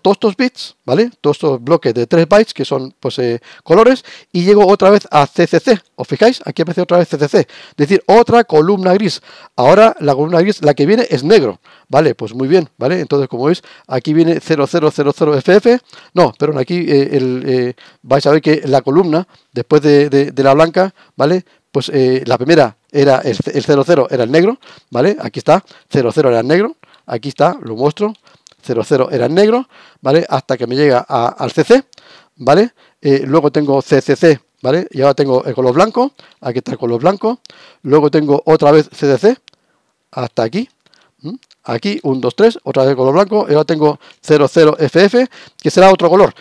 [SPEAKER 1] todos estos bits, ¿vale? Todos estos bloques de 3 bytes que son pues, eh, colores y llego otra vez a CCC. ¿Os fijáis? Aquí aparece otra vez CCC. Es decir, otra columna gris. Ahora la columna gris, la que viene es negro. Vale, pues muy bien, ¿vale? Entonces, como veis, aquí viene 0000FF. No, pero aquí eh, eh, vais a ver que la columna, después de, la blanca, ¿vale? Pues la primera era el, 00 era el negro, ¿vale? Aquí está, 00 era el negro, aquí está, lo muestro, 00 era el negro, ¿vale? Hasta que me llega al CC, ¿vale? Eh, luego tengo CCC, ¿vale? Y ahora tengo el color blanco, aquí está el color blanco, luego tengo otra vez CCC, hasta aquí, aquí 1, 2, 3, otra vez el color blanco, y ahora tengo 00FF, que será otro color.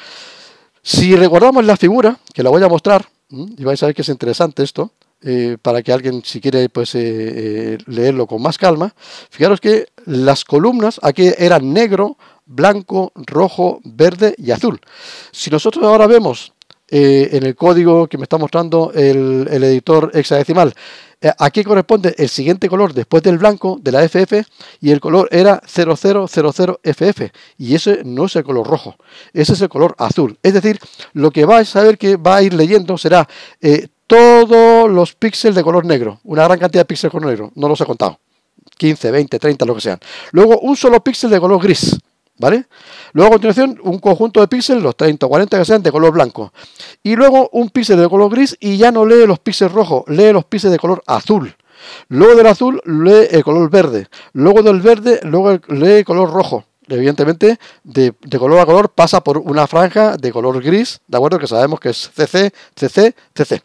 [SPEAKER 1] Si recordamos la figura, que la voy a mostrar, y vais a ver que es interesante esto, eh, para que alguien, si quiere, pues eh, eh, leerlo con más calma. Fijaros que las columnas aquí eran negro, blanco, rojo, verde y azul. Si nosotros ahora vemos en el código que me está mostrando el, editor hexadecimal, aquí corresponde el siguiente color después del blanco de la FF y el color era 0000FF y ese no es el color rojo, ese es el color azul. Es decir, lo que vais a ver que va a ir leyendo será todos los píxeles de color negro, una gran cantidad de píxeles de color negro, no los he contado, 15, 20, 30, lo que sean. Luego un solo píxel de color gris, ¿vale? Luego a continuación un conjunto de píxeles, los 30 40 que sean, de color blanco. Y luego un píxel de color gris y ya no lee los píxeles rojos, lee los píxeles de color azul. Luego del azul lee el color verde, luego del verde luego lee el color rojo evidentemente, de, color a color pasa por una franja de color gris, ¿de acuerdo? Que sabemos que es CC, CC, CC.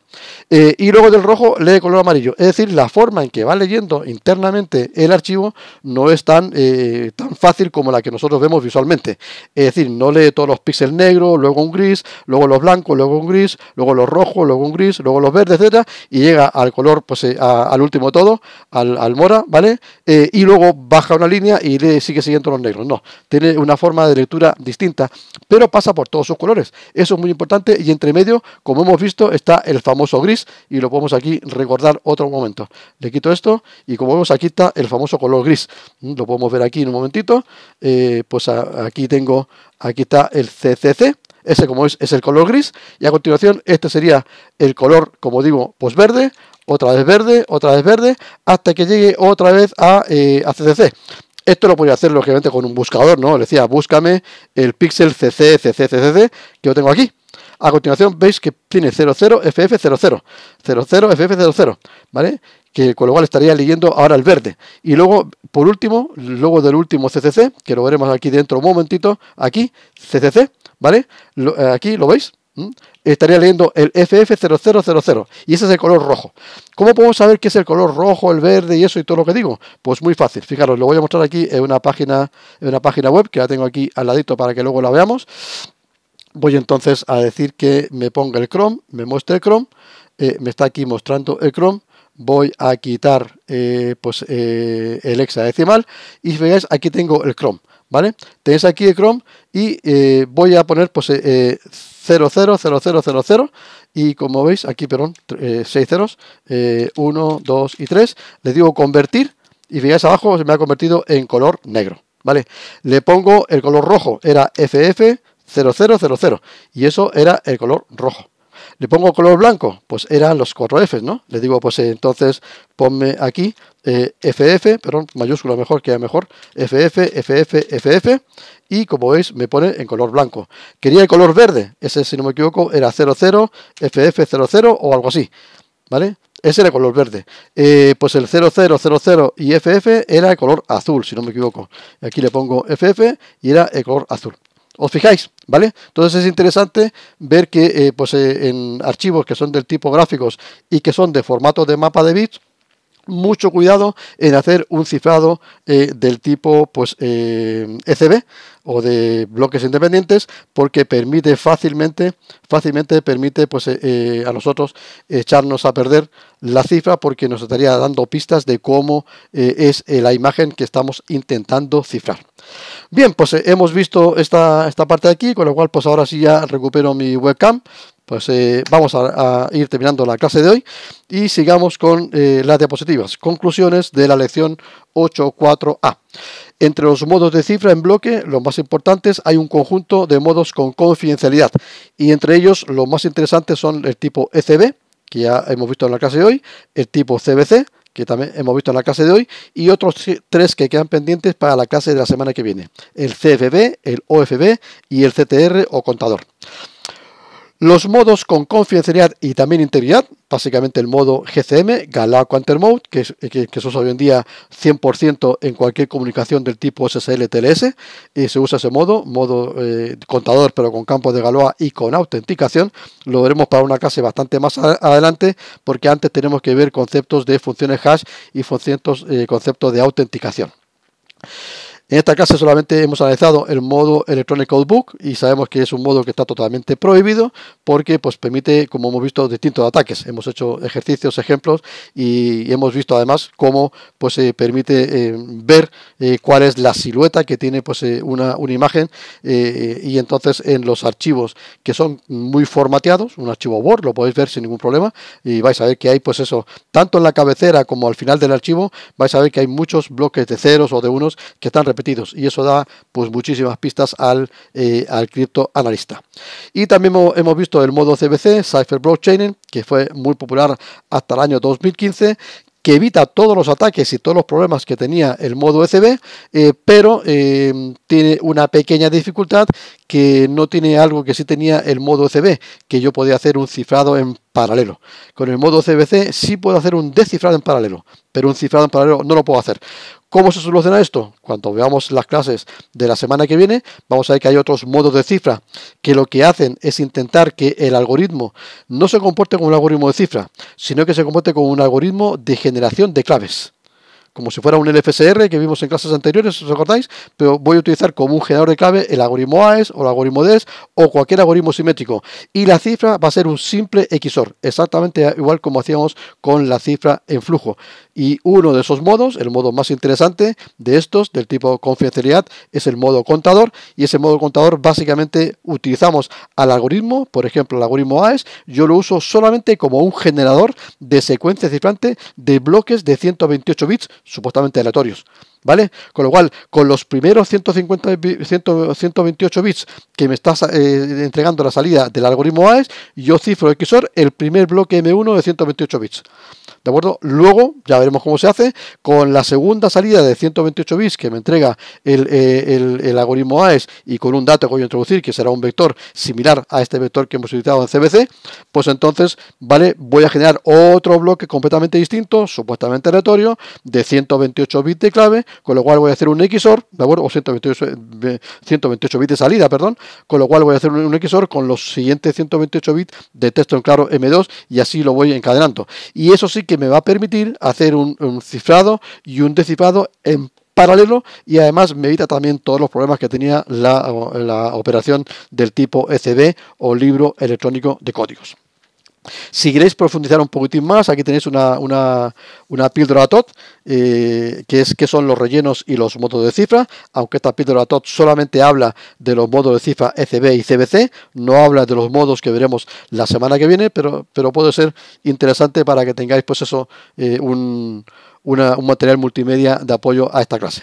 [SPEAKER 1] Eh, y luego del rojo lee color amarillo. Es decir, la forma en que va leyendo internamente el archivo no es tan, eh, tan fácil como la que nosotros vemos visualmente. Es decir, no lee todos los píxeles negros, luego un gris, luego los blancos, luego un gris, luego los rojos, luego un gris, luego los verdes, etcétera, y llega al color, pues eh, al último todo, al, mora, ¿vale? y luego baja una línea y lee, sigue siguiendo los negros. No, tiene una forma de lectura distinta, pero pasa por todos sus colores. Eso es muy importante y entre medio, como hemos visto, está el famoso gris y lo podemos aquí recordar otro momento. Le quito esto y como vemos aquí está el famoso color gris. Mm, lo podemos ver aquí en un momentito. Eh, pues aquí tengo, aquí está el CCC, ese como es, es el color gris, y a continuación este sería el color, como digo, pues verde, otra vez verde, otra vez verde, hasta que llegue otra vez a, eh, a CCC. Esto lo podría hacer, lógicamente, con un buscador, ¿no? Le decía, búscame el pixel cc, cc, que yo tengo aquí. A continuación veis que tiene 00FF00, 00FF00, ¿vale? Que con lo cual estaría leyendo ahora el verde. Y luego, por último, luego del último CCC, que lo veremos aquí dentro un momentito, aquí, CCC, ¿vale? Eh, aquí, ¿lo veis? ¿Mm? Estaría leyendo el FF0000 y ese es el color rojo. ¿Cómo podemos saber qué es el color rojo, el verde y eso y todo lo que digo? Pues muy fácil. Fijaros, lo voy a mostrar aquí en una página, una página web que la tengo aquí al ladito para que luego la veamos. Voy entonces a decir que me ponga el Chrome, me muestre el Chrome, eh, me está aquí mostrando el Chrome voy a quitar eh, pues, eh, el hexadecimal y veáis aquí tengo el Chrome. ¿vale? Tenéis aquí el Chrome y eh, voy a poner pues 000000 eh, eh, y como veis aquí, perdón, 6 ceros, 1, 2 y 3, le digo convertir y fijáis abajo se me ha convertido en color negro, ¿vale? Le pongo el color rojo, era FF0000 y eso era el color rojo. Le pongo color blanco, pues eran los 4 Fs, ¿no? Le digo, pues entonces ponme aquí FF, eh, perdón, mayúscula mejor que mejor, FF, FF, FF, y como veis me pone en color blanco. Quería el color verde, ese si no me equivoco era 00, FF00 o algo así, ¿vale? Ese era el color verde. Eh, pues el 0000 y FF era el color azul, si no me equivoco. Aquí le pongo FF y era el color azul. ¿Os fijáis? ¿Vale? Entonces es interesante ver que eh, pues, en archivos que son del tipo gráficos y que son de formato de mapa de bits, mucho cuidado en hacer un cifrado eh, del tipo pues, ECB eh, e o de bloques independientes porque permite fácilmente, fácilmente permite pues, eh, a nosotros echarnos a perder la cifra porque nos estaría dando pistas de cómo es la imagen que estamos intentando cifrar. Bien, pues hemos visto esta, esta parte de aquí, con lo cual pues ahora sí ya recupero mi webcam pues eh, vamos a, ir terminando la clase de hoy y sigamos con eh, las diapositivas. Conclusiones de la lección 8.4a. Entre los modos de cifra en bloque, los más importantes, hay un conjunto de modos con confidencialidad y entre ellos los más interesantes son el tipo ECB, que ya hemos visto en la clase de hoy, el tipo CBC, que también hemos visto en la clase de hoy, y otros tres que quedan pendientes para la clase de la semana que viene, el CFB, el OFB y el CTR o contador. Los modos con confidencialidad y también integridad, básicamente el modo GCM, Galois Quantum Mode, que, se usa hoy en día 100% en cualquier comunicación del tipo SSL-TLS, y eh, se usa ese modo, modo eh, contador pero con campo de Galois y con autenticación. Lo veremos para una clase bastante más adelante, porque antes tenemos que ver conceptos de funciones hash y eh, conceptos de autenticación. En esta clase solamente hemos analizado el modo Electronic Codebook y sabemos que es un modo que está totalmente prohibido porque pues, permite, como hemos visto, distintos ataques. Hemos hecho ejercicios, ejemplos y hemos visto además cómo pues, permite eh, ver eh, cuál es la silueta que tiene pues, eh, una, una, imagen y entonces en los archivos que son muy formateados, un archivo Word lo podéis ver sin ningún problema y vais a ver que hay pues eso, tanto en la cabecera como al final del archivo, vais a ver que hay muchos bloques de ceros o de unos que están repetidos y eso da pues muchísimas pistas al, eh, cripto al criptoanalista. Y también hemos visto el modo CBC, Cypher Blockchaining, que fue muy popular hasta el año 2015, que evita todos los ataques y todos los problemas que tenía el modo ECB, eh, pero eh, tiene una pequeña dificultad que no tiene algo que sí tenía el modo ECB, que yo podía hacer un cifrado en paralelo. Con el modo CBC sí puedo hacer un descifrado en paralelo, pero un cifrado en paralelo no lo puedo hacer. ¿Cómo se soluciona esto? Cuando veamos las clases de la semana que viene, vamos a ver que hay otros modos de cifra que lo que hacen es intentar que el algoritmo no se comporte como un algoritmo de cifra, sino que se comporte como un algoritmo de generación de claves. Como si fuera un LFSR que vimos en clases anteriores, ¿os acordáis? Pero voy a utilizar como un generador de clave el algoritmo AES o el algoritmo DES o cualquier algoritmo simétrico. Y la cifra va a ser un simple XOR, exactamente igual como hacíamos con la cifra en flujo. Y uno de esos modos, el modo más interesante de estos, del tipo confidencialidad, es el modo contador. Y ese modo contador básicamente utilizamos al algoritmo, por ejemplo el algoritmo AES, yo lo uso solamente como un generador de secuencia cifrante de bloques de 128 bits supuestamente aleatorios. ¿Vale? Con lo cual, con los primeros 150, 128 bits que me está eh, entregando la salida del algoritmo AES, yo cifro XOR el primer bloque M1 de 128 bits. ¿de acuerdo? Luego, ya veremos cómo se hace, con la segunda salida de 128 bits que me entrega el, eh, algoritmo AES y con un dato que voy a introducir, que será un vector similar a este vector que hemos utilizado en CBC, pues entonces, ¿vale? Voy a generar otro bloque completamente distinto, supuestamente aleatorio, de 128 bits de clave, con lo cual voy a hacer un XOR, ¿de acuerdo? O 128, eh, bits de salida, perdón, con lo cual voy a hacer un, XOR con los siguientes 128 bits de texto en claro M2 y así lo voy encadenando. Y eso sí que me va a permitir hacer un, cifrado y un descifrado en paralelo y además me evita también todos los problemas que tenía la, la operación del tipo ECB o libro electrónico de códigos. Si queréis profundizar un poquitín más, aquí tenéis una, una, una píldora TOT, eh, que es que son los rellenos y los modos de cifra, aunque esta píldora TOT solamente habla de los modos de cifra ECB y CBC, no habla de los modos que veremos la semana que viene, pero, pero puede ser interesante para que tengáis pues eso, eh, un material multimedia de apoyo a esta clase.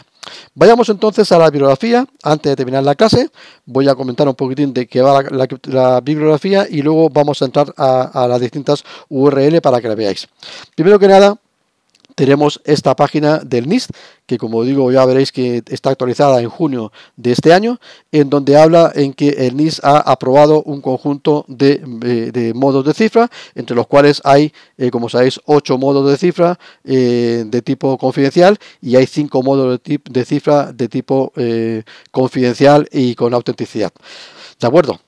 [SPEAKER 1] Vayamos entonces a la bibliografía. Antes de terminar la clase, voy a comentar un poquitín de qué va la, bibliografía y luego vamos a entrar a, a las distintas URL para que la veáis. Primero que nada, tenemos esta página del NIST, que como digo ya veréis que está actualizada en junio de este año, en donde habla en que el NIST ha aprobado un conjunto eh, de, modos de cifra, entre los cuales hay, eh, como sabéis, ocho modos de cifra eh, de tipo confidencial y hay cinco modos de, de cifra de tipo confidencial y con autenticidad. ¿De acuerdo?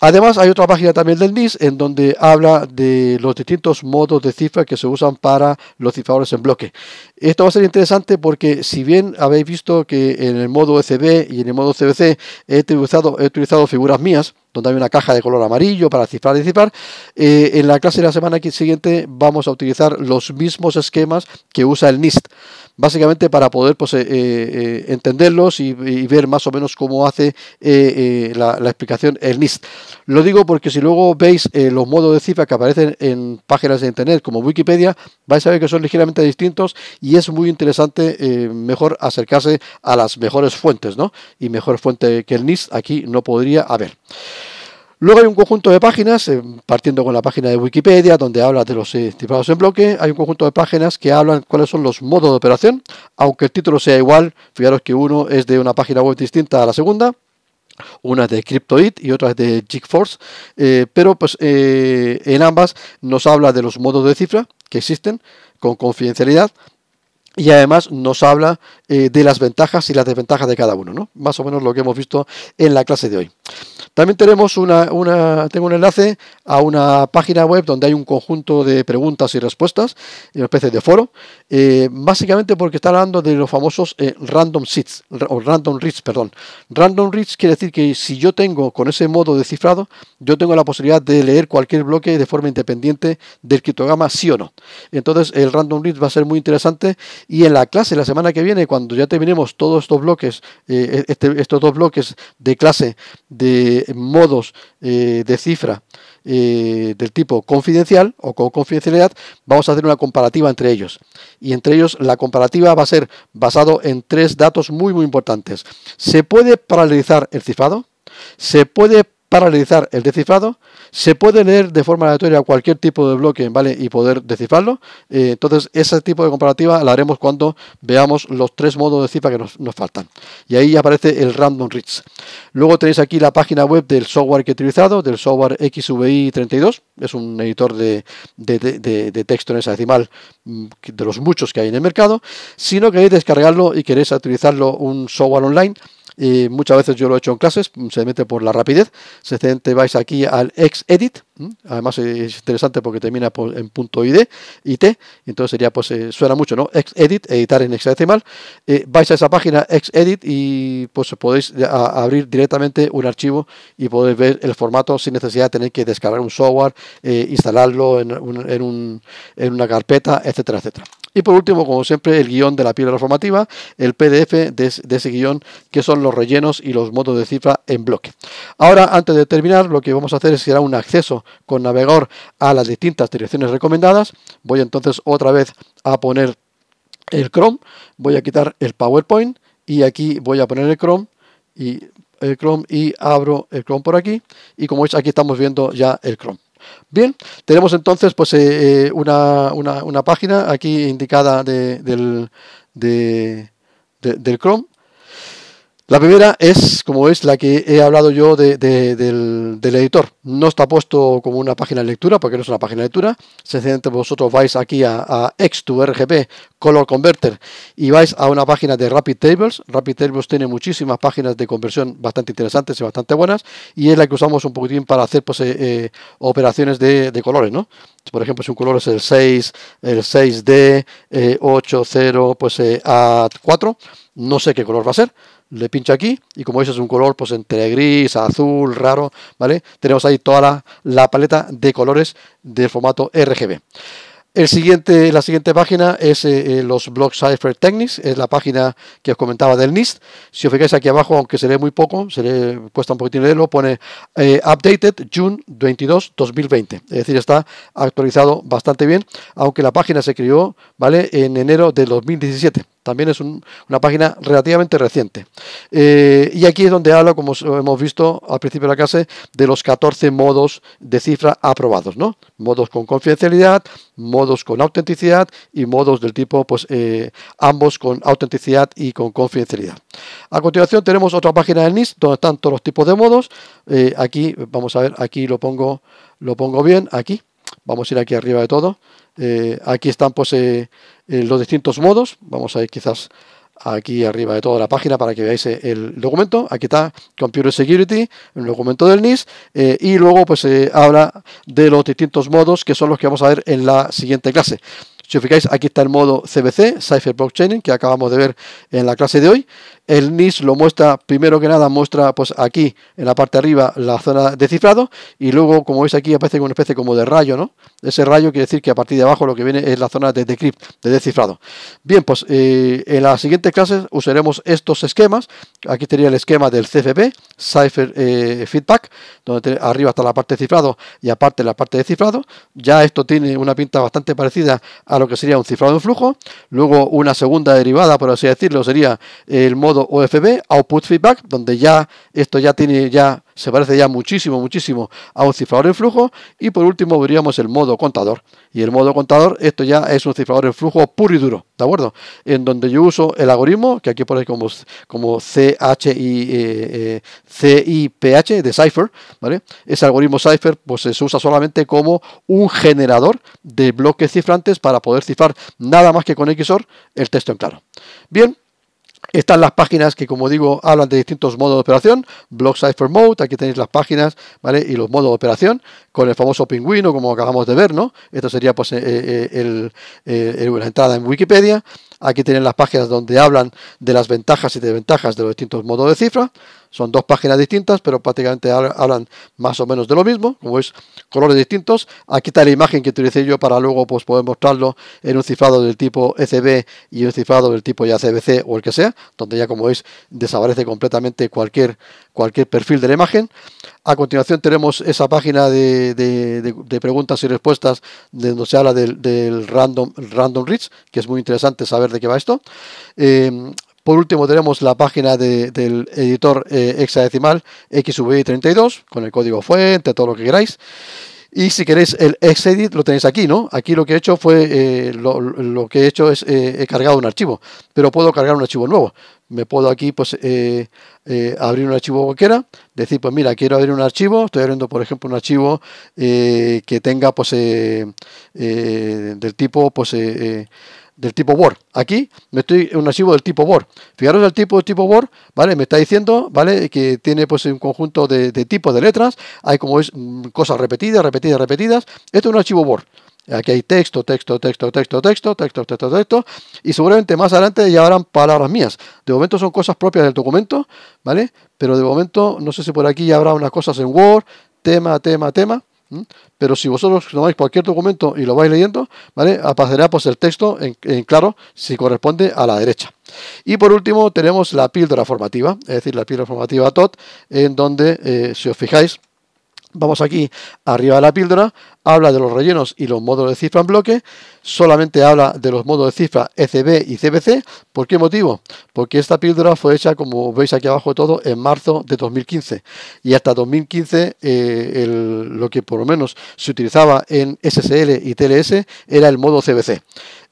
[SPEAKER 1] Además, hay otra página también del NIS en donde habla de los distintos modos de cifra que se usan para los cifradores en bloque. Esto va a ser interesante porque si bien habéis visto que en el modo ECB y en el modo CBC he utilizado, he utilizado figuras mías, donde hay una caja de color amarillo para cifrar y cifrar. Eh, en la clase de la semana siguiente vamos a utilizar los mismos esquemas que usa el NIST, básicamente para poder pues, eh, eh, entenderlos y, ver más o menos cómo hace la, la, explicación el NIST. Lo digo porque si luego veis los modos de cifra que aparecen en páginas de internet como Wikipedia, vais a ver que son ligeramente distintos y es muy interesante mejor acercarse a las mejores fuentes, ¿no? Y mejor fuente que el NIST aquí no podría haber. Luego hay un conjunto de páginas, eh, partiendo con la página de Wikipedia, donde habla de los cifrados en bloque, hay un conjunto de páginas que hablan cuáles son los modos de operación, aunque el título sea igual, fijaros que uno es de una página web distinta a la segunda, una es de CryptoIt y otra es de Jigforce, eh, pero pues eh, en ambas nos habla de los modos de cifra que existen con confidencialidad y además nos habla de las ventajas y las desventajas de cada uno, ¿no? más o menos lo que hemos visto en la clase de hoy. También tenemos una, tengo un enlace a una página web donde hay un conjunto de preguntas y respuestas, una especie de foro, eh, básicamente porque está hablando de los famosos eh, random seats o random reads, perdón. Random reads quiere decir que si yo tengo con ese modo de cifrado, yo tengo la posibilidad de leer cualquier bloque de forma independiente del criptograma, sí o no. Entonces el random reads va a ser muy interesante y en la clase la semana que viene, cuando ya terminemos todos estos bloques, eh, e, este, estos dos bloques de clase, de modos eh, de cifra eh, del tipo confidencial o con confidencialidad, vamos a hacer una comparativa entre ellos. Y entre ellos la comparativa va a ser basado en tres datos muy muy importantes. ¿Se puede paralelizar el cifrado? ¿Se puede para realizar el descifrado. Se puede leer de forma aleatoria cualquier tipo de bloque ¿vale? y poder descifrarlo. Eh, entonces, ese tipo de comparativa la haremos cuando veamos los tres modos de cifra que nos, faltan. Y ahí aparece el Random reads Luego tenéis aquí la página web del software que he utilizado, del software XVI32. Es un editor de, de texto en esa decimal mm, de los muchos que hay en el mercado. Si no queréis descargarlo y queréis utilizarlo un software online, y muchas veces yo lo he hecho en clases, mm, simplemente por la rapidez. Sencillamente vais aquí al edit además eh, es interesante porque termina en punto .id, entonces sería, pues eh, suena mucho, ¿no? edit editar en hexadecimal. Eh, vais a esa página edit y pues podéis abrir directamente un archivo y podéis ver el formato sin necesidad de tener que descargar un software, instalarlo en, en una carpeta, etcétera, etcétera. Y por último, como siempre, el guión de la piedra reformativa, el PDF de, ese guión, que son los rellenos y los modos de cifra en bloque. Ahora, antes de terminar, lo que vamos a hacer es a un acceso con navegador a las distintas direcciones recomendadas. Voy entonces otra vez a poner el Chrome, voy a quitar el PowerPoint y aquí voy a poner el Chrome y el Chrome y abro el Chrome por aquí y como veis aquí estamos viendo ya el Chrome. Bien, tenemos entonces pues eh, eh, una, una, página aquí indicada de, del, del Chrome la primera es, como es la que he hablado yo de, del, editor. No está puesto como una página de lectura, porque no es una página de lectura. Sencillamente vosotros vais aquí a, X2RGP Color Converter y vais a una página de Rapid Tables. Rapid Tables tiene muchísimas páginas de conversión bastante interesantes y bastante buenas, y es la que usamos un poquitín para hacer pues, eh, eh, operaciones de, colores, ¿no? Por ejemplo, si un color es el 6, el 6D, eh, 8, 0, pues eh, A4, no sé qué color va a ser le pincho aquí y como veis es un color pues entre gris, azul, raro, ¿vale? Tenemos ahí toda la, paleta de colores de formato RGB. El siguiente, la siguiente página es eh, eh, los Blogs Cipher Technics, es la página que os comentaba del NIST. Si os fijáis aquí abajo, aunque se lee muy poco, se le cuesta un poquitín leerlo, pone eh, Updated June 22, 2020. Es decir, está actualizado bastante bien, aunque la página se creó ¿vale? en enero de 2017. También es una página relativamente reciente. Eh, y aquí es donde habla, como eh, hemos visto al principio de la clase, de los 14 modos de cifra aprobados, ¿no? Modos con confidencialidad, modos con autenticidad y modos del tipo, pues, eh, ambos con autenticidad y con confidencialidad. A continuación tenemos otra página del NIST donde están todos los tipos de modos. aquí, vamos a ver, aquí lo pongo, lo pongo bien, aquí. Vamos a ir aquí arriba de todo. aquí están pues eh, los distintos modos. Vamos a ir quizás aquí arriba de toda la página para que veáis eh, el documento. Aquí está Computer Security, el documento del NIS eh, y luego pues se habla de los distintos modos que son los que vamos a ver en la siguiente clase. Si os fijáis, aquí está el modo CBC, Cypher blockchain que acabamos de ver en la clase de hoy. El NIS lo muestra, primero que nada, muestra pues aquí, en la parte de arriba, la zona de cifrado, y luego, como veis aquí, aparece una especie como de rayo, ¿no? Ese rayo quiere decir que a partir de abajo lo que viene es la zona de decrypt, de descifrado. Bien, pues eh, en las siguientes clases usaremos estos esquemas. Aquí tenía el esquema del CFP, cipher eh, Feedback, donde arriba está la parte de cifrado y aparte la parte de cifrado. Ya esto tiene una pinta bastante parecida a a lo que sería un cifrado de flujo. Luego una segunda derivada, por así decirlo, sería el modo OFB, Output Feedback, donde ya esto ya tiene ya se parece ya muchísimo, muchísimo a un cifrador en flujo. Y por último veríamos el modo contador. Y el modo contador, esto ya es un cifrador en flujo puro y duro, ¿de acuerdo? En donde yo uso el algoritmo, que aquí pone como, como CIPH eh, eh, de cipher. ¿vale? Ese algoritmo cipher pues, se usa solamente como un generador de bloques cifrantes para poder cifrar nada más que con XOR el texto en claro. Bien, están las páginas que, como digo, hablan de distintos modos de operación. Block Cipher Mode, aquí tenéis las páginas, ¿vale? Y los modos de operación, con el famoso pingüino, como acabamos de ver, ¿no? Esto sería, pues, eh, eh, eh, la entrada en Wikipedia. Aquí tienen las páginas donde hablan de las ventajas y desventajas de los distintos modos de cifra. Son dos páginas distintas, pero prácticamente hablan más o menos de lo mismo, como veis, colores distintos. Aquí está la imagen que utilicé yo para luego pues, poder mostrarlo en un cifrado del tipo ECB y un cifrado del tipo ya CBC o el que sea, donde ya como veis desaparece completamente cualquier cualquier perfil de la imagen. A continuación tenemos esa página de, preguntas y respuestas de donde se habla del, random, random Reach, que es muy interesante saber de qué va esto. Eh, por último tenemos la página del editor eh, hexadecimal xv 32 con el código fuente, todo lo que queráis. Y si queréis el exedit lo tenéis aquí, ¿no? Aquí lo que he hecho fue, eh, lo, que he hecho es, he cargado un archivo, pero puedo cargar un archivo nuevo me puedo aquí pues eh, eh, abrir un archivo cualquiera, decir pues mira, quiero abrir un archivo, estoy abriendo por ejemplo un archivo eh, que tenga pues del tipo pues del tipo Word. Aquí me estoy en un archivo del tipo Word. Fijaros el tipo de tipo Word, ¿vale? Me está diciendo, ¿vale? Que tiene pues un conjunto de, tipos de letras. Hay como es mm, cosas repetidas, repetidas, repetidas. Esto es un archivo Word. Aquí hay texto, texto, texto, texto, texto, texto, texto, texto, y seguramente más adelante ya habrán palabras mías. De momento son cosas propias del documento, ¿vale? Pero de momento no sé si por aquí ya habrá unas cosas en Word, tema, tema, tema. Pero si vosotros tomáis cualquier documento y lo vais leyendo, ¿vale? Aparecerá pues el texto en, claro si corresponde a la derecha. Y por último tenemos la píldora formativa, es decir, la píldora formativa TOT, en donde, eh, si os fijáis, Vamos aquí arriba de la píldora, habla de los rellenos y los modos de cifra en bloque, solamente habla de los modos de cifra ECB y CBC. ¿Por qué motivo? Porque esta píldora fue hecha, como veis aquí abajo todo, en marzo de 2015. Y hasta 2015 eh, lo que por lo menos se utilizaba en SSL y TLS era el modo CBC.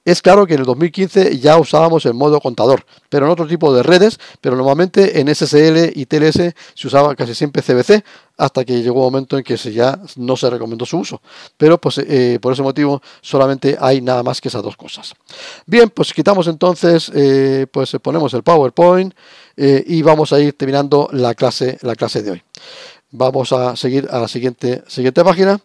[SPEAKER 1] Es claro que en el 2015 ya usábamos el modo contador, pero en otro tipo de redes, pero normalmente en SSL y TLS se usaba casi siempre CBC, hasta que llegó un momento en que se ya no se recomendó su uso. Pero pues eh, por ese motivo solamente hay nada más que esas dos cosas. Bien, pues quitamos entonces, eh, pues eh, ponemos el PowerPoint y vamos a ir terminando la clase, la clase de hoy. Vamos a seguir a la siguiente, siguiente página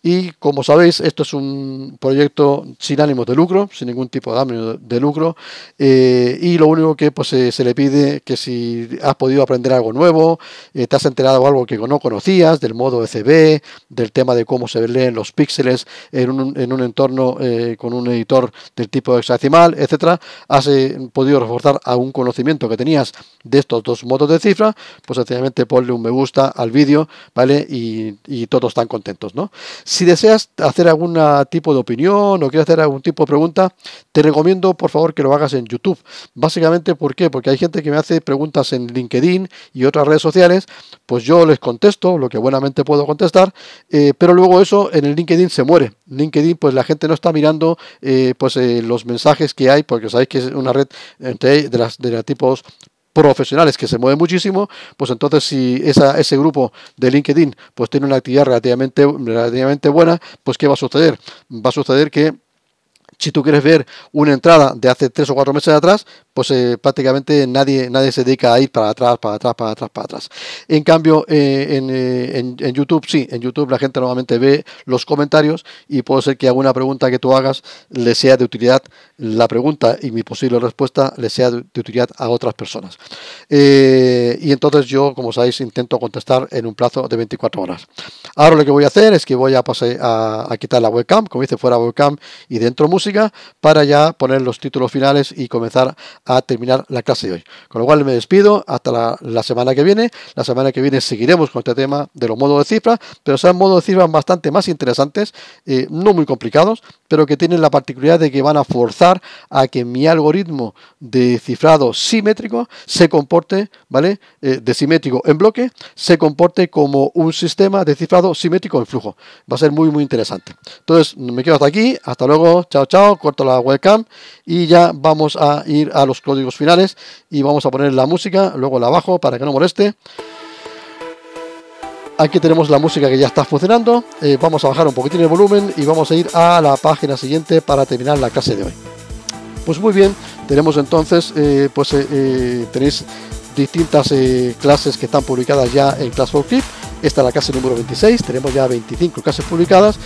[SPEAKER 1] y como sabéis, esto es un proyecto sin ánimos de lucro, sin ningún tipo de ánimo de lucro. Eh, y lo único que pues, eh, se, le pide que si has podido aprender algo nuevo, eh, te has enterado algo que no conocías, del modo ECB, del tema de cómo se leen los píxeles en un, en un entorno con un editor del tipo hexadecimal, etcétera, has podido reforzar algún conocimiento que tenías de estos dos modos de cifra, pues sencillamente ponle un me gusta al vídeo, ¿vale? Y, y todos están contentos, ¿no? Si deseas hacer algún tipo de opinión o quieres hacer algún tipo de pregunta, te recomiendo por favor que lo hagas en YouTube. Básicamente, ¿por qué? Porque hay gente que me hace preguntas en LinkedIn y otras redes sociales, pues yo les contesto lo que buenamente puedo contestar, eh, pero luego eso en el LinkedIn se muere. LinkedIn, pues la gente no está mirando eh, pues eh, los mensajes que hay, porque sabéis que es una red de, de los tipos profesionales que se mueven muchísimo, pues entonces si esa, ese grupo de LinkedIn pues tiene una actividad relativamente, relativamente buena, pues ¿qué va a suceder? Va a suceder que si tú quieres ver una entrada de hace tres o cuatro meses atrás, pues eh, prácticamente nadie, nadie se dedica a ir para atrás, para atrás, para atrás, para atrás. En cambio, eh, eh, en, YouTube sí, en YouTube la gente normalmente ve los comentarios y puede ser que alguna pregunta que tú hagas le sea de utilidad la pregunta y mi posible respuesta le sea de, utilidad a otras personas. y entonces yo, como sabéis, intento contestar en un plazo de 24 horas. Ahora lo que voy a hacer es que voy a, pasar a, quitar la webcam, como dice fuera webcam y dentro música, para ya poner los títulos finales y comenzar terminar la clase de hoy. Con lo cual me despido hasta la, semana que viene. La semana que viene seguiremos con este tema de los modos de cifra pero serán modos de cifras bastante más interesantes, eh, no muy complicados, pero que tienen la particularidad de que van a forzar a que mi algoritmo de cifrado simétrico se comporte, ¿vale? Eh, de simétrico en bloque, se comporte como un sistema de cifrado simétrico en flujo. Va a ser muy, muy interesante. Entonces, me quedo hasta aquí. Hasta luego. Chao, chao. Corto la webcam y ya vamos a ir a los códigos finales y vamos a poner la música, luego la bajo para que no moleste. Aquí tenemos la música que ya está funcionando, eh, vamos a bajar un poquitín el volumen y vamos a ir a la página siguiente para terminar la clase de hoy. Pues muy bien, tenemos entonces, eh, pues eh, tenéis distintas clases que están publicadas ya en Class for Esta es la clase número 26, tenemos ya 25 clases publicadas.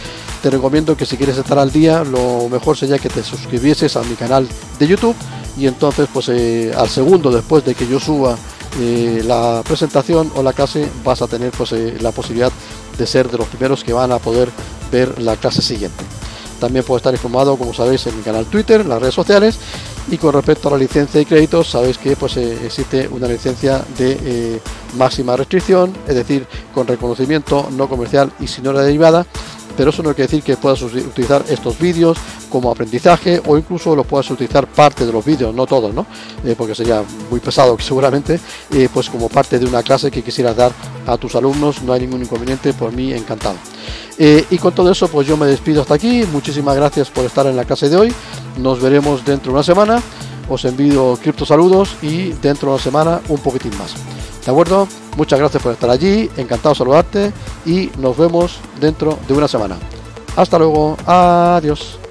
[SPEAKER 1] Te recomiendo que si quieres estar al día, lo mejor sería que te suscribieses a mi canal de YouTube y entonces pues eh, al segundo después de que yo suba eh, la presentación o la clase vas a tener pues, eh, la posibilidad de ser de los primeros que van a poder ver la clase siguiente. También puedo estar informado, como sabéis, en mi canal Twitter, en las redes sociales. Y con respecto a la licencia y créditos, sabéis que pues, existe una licencia de máxima restricción, es decir, con reconocimiento no comercial y sin hora derivada, pero eso no quiere decir que puedas utilizar estos vídeos como aprendizaje o incluso los puedas utilizar parte de los vídeos, no todos, ¿no? Eh, porque sería muy pesado seguramente, eh, pues como parte de una clase que quisieras dar a tus alumnos, no hay ningún inconveniente, por mí encantado. Eh, y con todo eso, pues yo me despido hasta aquí, muchísimas gracias por estar en la clase de hoy, nos veremos dentro de una semana os envío cripto saludos y dentro de una semana un poquitín más. ¿De acuerdo? Muchas gracias por estar allí, encantado de saludarte y nos vemos dentro de una semana. Hasta luego, adiós.